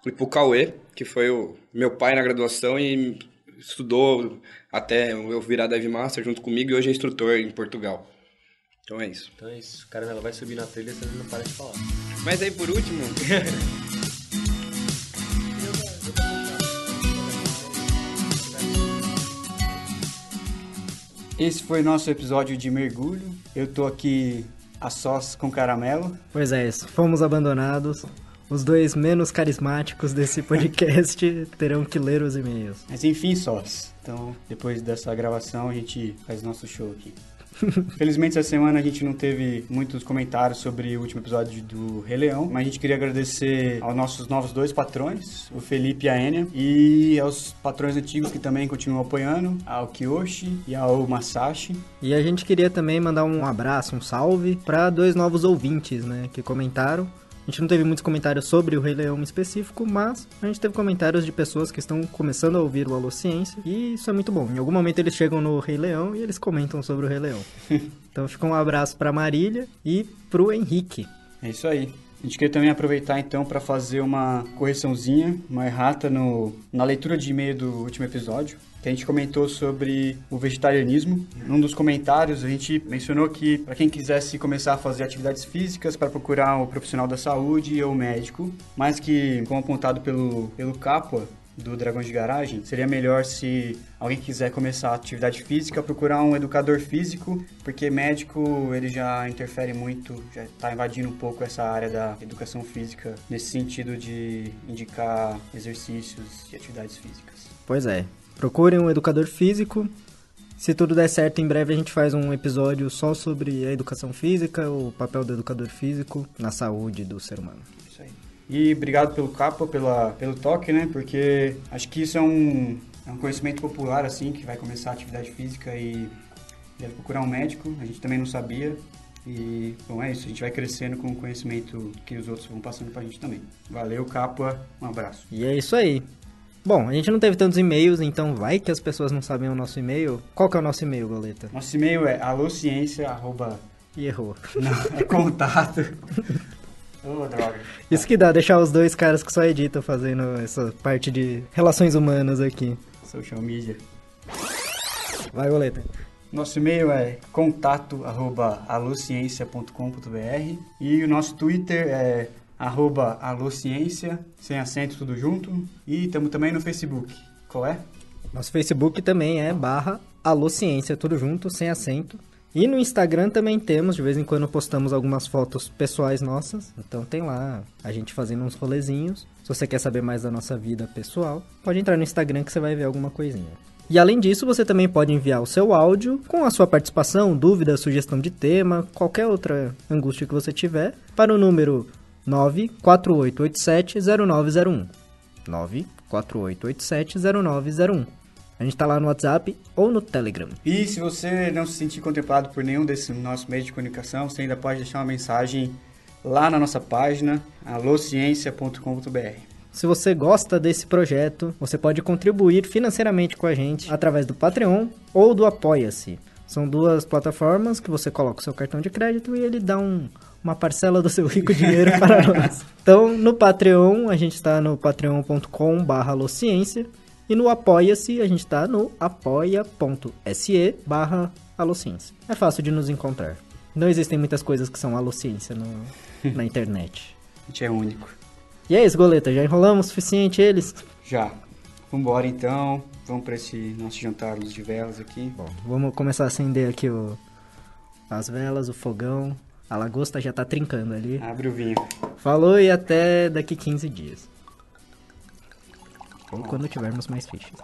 [SPEAKER 2] E pro Cauê, que foi o meu pai na graduação e estudou até eu virar Dev Master junto comigo e hoje é instrutor em Portugal. Então é isso. Então é isso. Caramelo, vai subir na trilha, você não para de falar. Mas aí por último. Esse
[SPEAKER 1] foi nosso episódio de mergulho. Eu tô aqui a sós com caramelo.
[SPEAKER 5] Pois é, isso. fomos abandonados os dois menos carismáticos desse podcast terão que ler os e-mails.
[SPEAKER 1] Mas enfim, sós. Então, depois dessa gravação, a gente faz nosso show aqui. Felizmente essa semana a gente não teve muitos comentários sobre o último episódio do Rei Leão, mas a gente queria agradecer aos nossos novos dois patrões, o Felipe e a Enia, e aos patrões antigos que também continuam apoiando, ao Kiyoshi e ao Masashi.
[SPEAKER 5] E a gente queria também mandar um abraço, um salve para dois novos ouvintes, né, que comentaram. A gente não teve muitos comentários sobre o Rei Leão em específico, mas a gente teve comentários de pessoas que estão começando a ouvir o Alociência, e isso é muito bom. Em algum momento eles chegam no Rei Leão e eles comentam sobre o Rei Leão. então fica um abraço para Marília e pro Henrique. É isso
[SPEAKER 1] aí. A gente queria também aproveitar então para fazer uma correçãozinha, uma errata no, na leitura de e-mail do último episódio que a gente comentou sobre o vegetarianismo. Num dos comentários, a gente mencionou que para quem quisesse começar a fazer atividades físicas, para procurar o profissional da saúde ou médico, mas que, como apontado pelo, pelo Capua, do Dragão de Garagem, seria melhor se alguém quiser começar a atividade física, procurar um educador físico, porque médico ele já interfere muito, já está invadindo um pouco essa área da educação física, nesse sentido de indicar exercícios e atividades físicas.
[SPEAKER 5] Pois é, procurem um educador físico. Se tudo der certo, em breve a gente faz um episódio só sobre a educação física, o papel do educador físico na saúde do ser humano. Isso
[SPEAKER 1] aí. E obrigado pelo capa, pela, pelo toque, né? Porque acho que isso é um, é um conhecimento popular, assim, que vai começar a atividade física e deve procurar um médico. A gente também não sabia. E, bom, é isso. A gente vai crescendo com o conhecimento
[SPEAKER 5] que os outros vão passando pra gente também. Valeu, Capa. Um abraço. E é isso aí. Bom, a gente não teve tantos e-mails, então vai que as pessoas não sabem o nosso e-mail. Qual que é o nosso e-mail, Goleta? Nosso
[SPEAKER 1] e-mail é alociência, arroba... E errou. Não, é contato. oh, droga.
[SPEAKER 5] Isso que dá, deixar os dois caras que só editam fazendo essa parte de relações humanas aqui.
[SPEAKER 1] Social media. Vai, Goleta. Nosso e-mail é contato.alociencia.com.br e o nosso Twitter é arroba alociência, sem acento, tudo junto. E estamos também no
[SPEAKER 5] Facebook. Qual é? Nosso Facebook também é barra alociência, tudo junto, sem acento. E no Instagram também temos, de vez em quando postamos algumas fotos pessoais nossas. Então tem lá a gente fazendo uns rolezinhos. Se você quer saber mais da nossa vida pessoal, pode entrar no Instagram que você vai ver alguma coisinha. E além disso, você também pode enviar o seu áudio com a sua participação, dúvida, sugestão de tema, qualquer outra angústia que você tiver, para o número 948870901. 948870901. A gente está lá no WhatsApp ou no Telegram. E se você não
[SPEAKER 1] se sentir contemplado por nenhum desses nossos meios de comunicação, você ainda pode deixar uma mensagem lá na nossa página, alociência.com.br.
[SPEAKER 5] Se você gosta desse projeto, você pode contribuir financeiramente com a gente através do Patreon ou do Apoia-se. São duas plataformas que você coloca o seu cartão de crédito e ele dá um uma parcela do seu rico dinheiro para nós. Então, no Patreon, a gente está no patreon.com Alociência. E no Apoia-se, a gente está no apoia.se barra Alociência. É fácil de nos encontrar. Não existem muitas coisas que são Alociência no, na internet. a gente é único. E é isso, Goleta. Já enrolamos o suficiente eles? Já.
[SPEAKER 1] Vambora, então. Vamos para esse nosso jantar luz de velas aqui. Bom,
[SPEAKER 5] vamos começar a acender aqui o... as velas, o fogão. A lagosta já tá trincando ali. Abre o vinho. Falou e até daqui 15 dias. Ou quando tivermos mais fichas.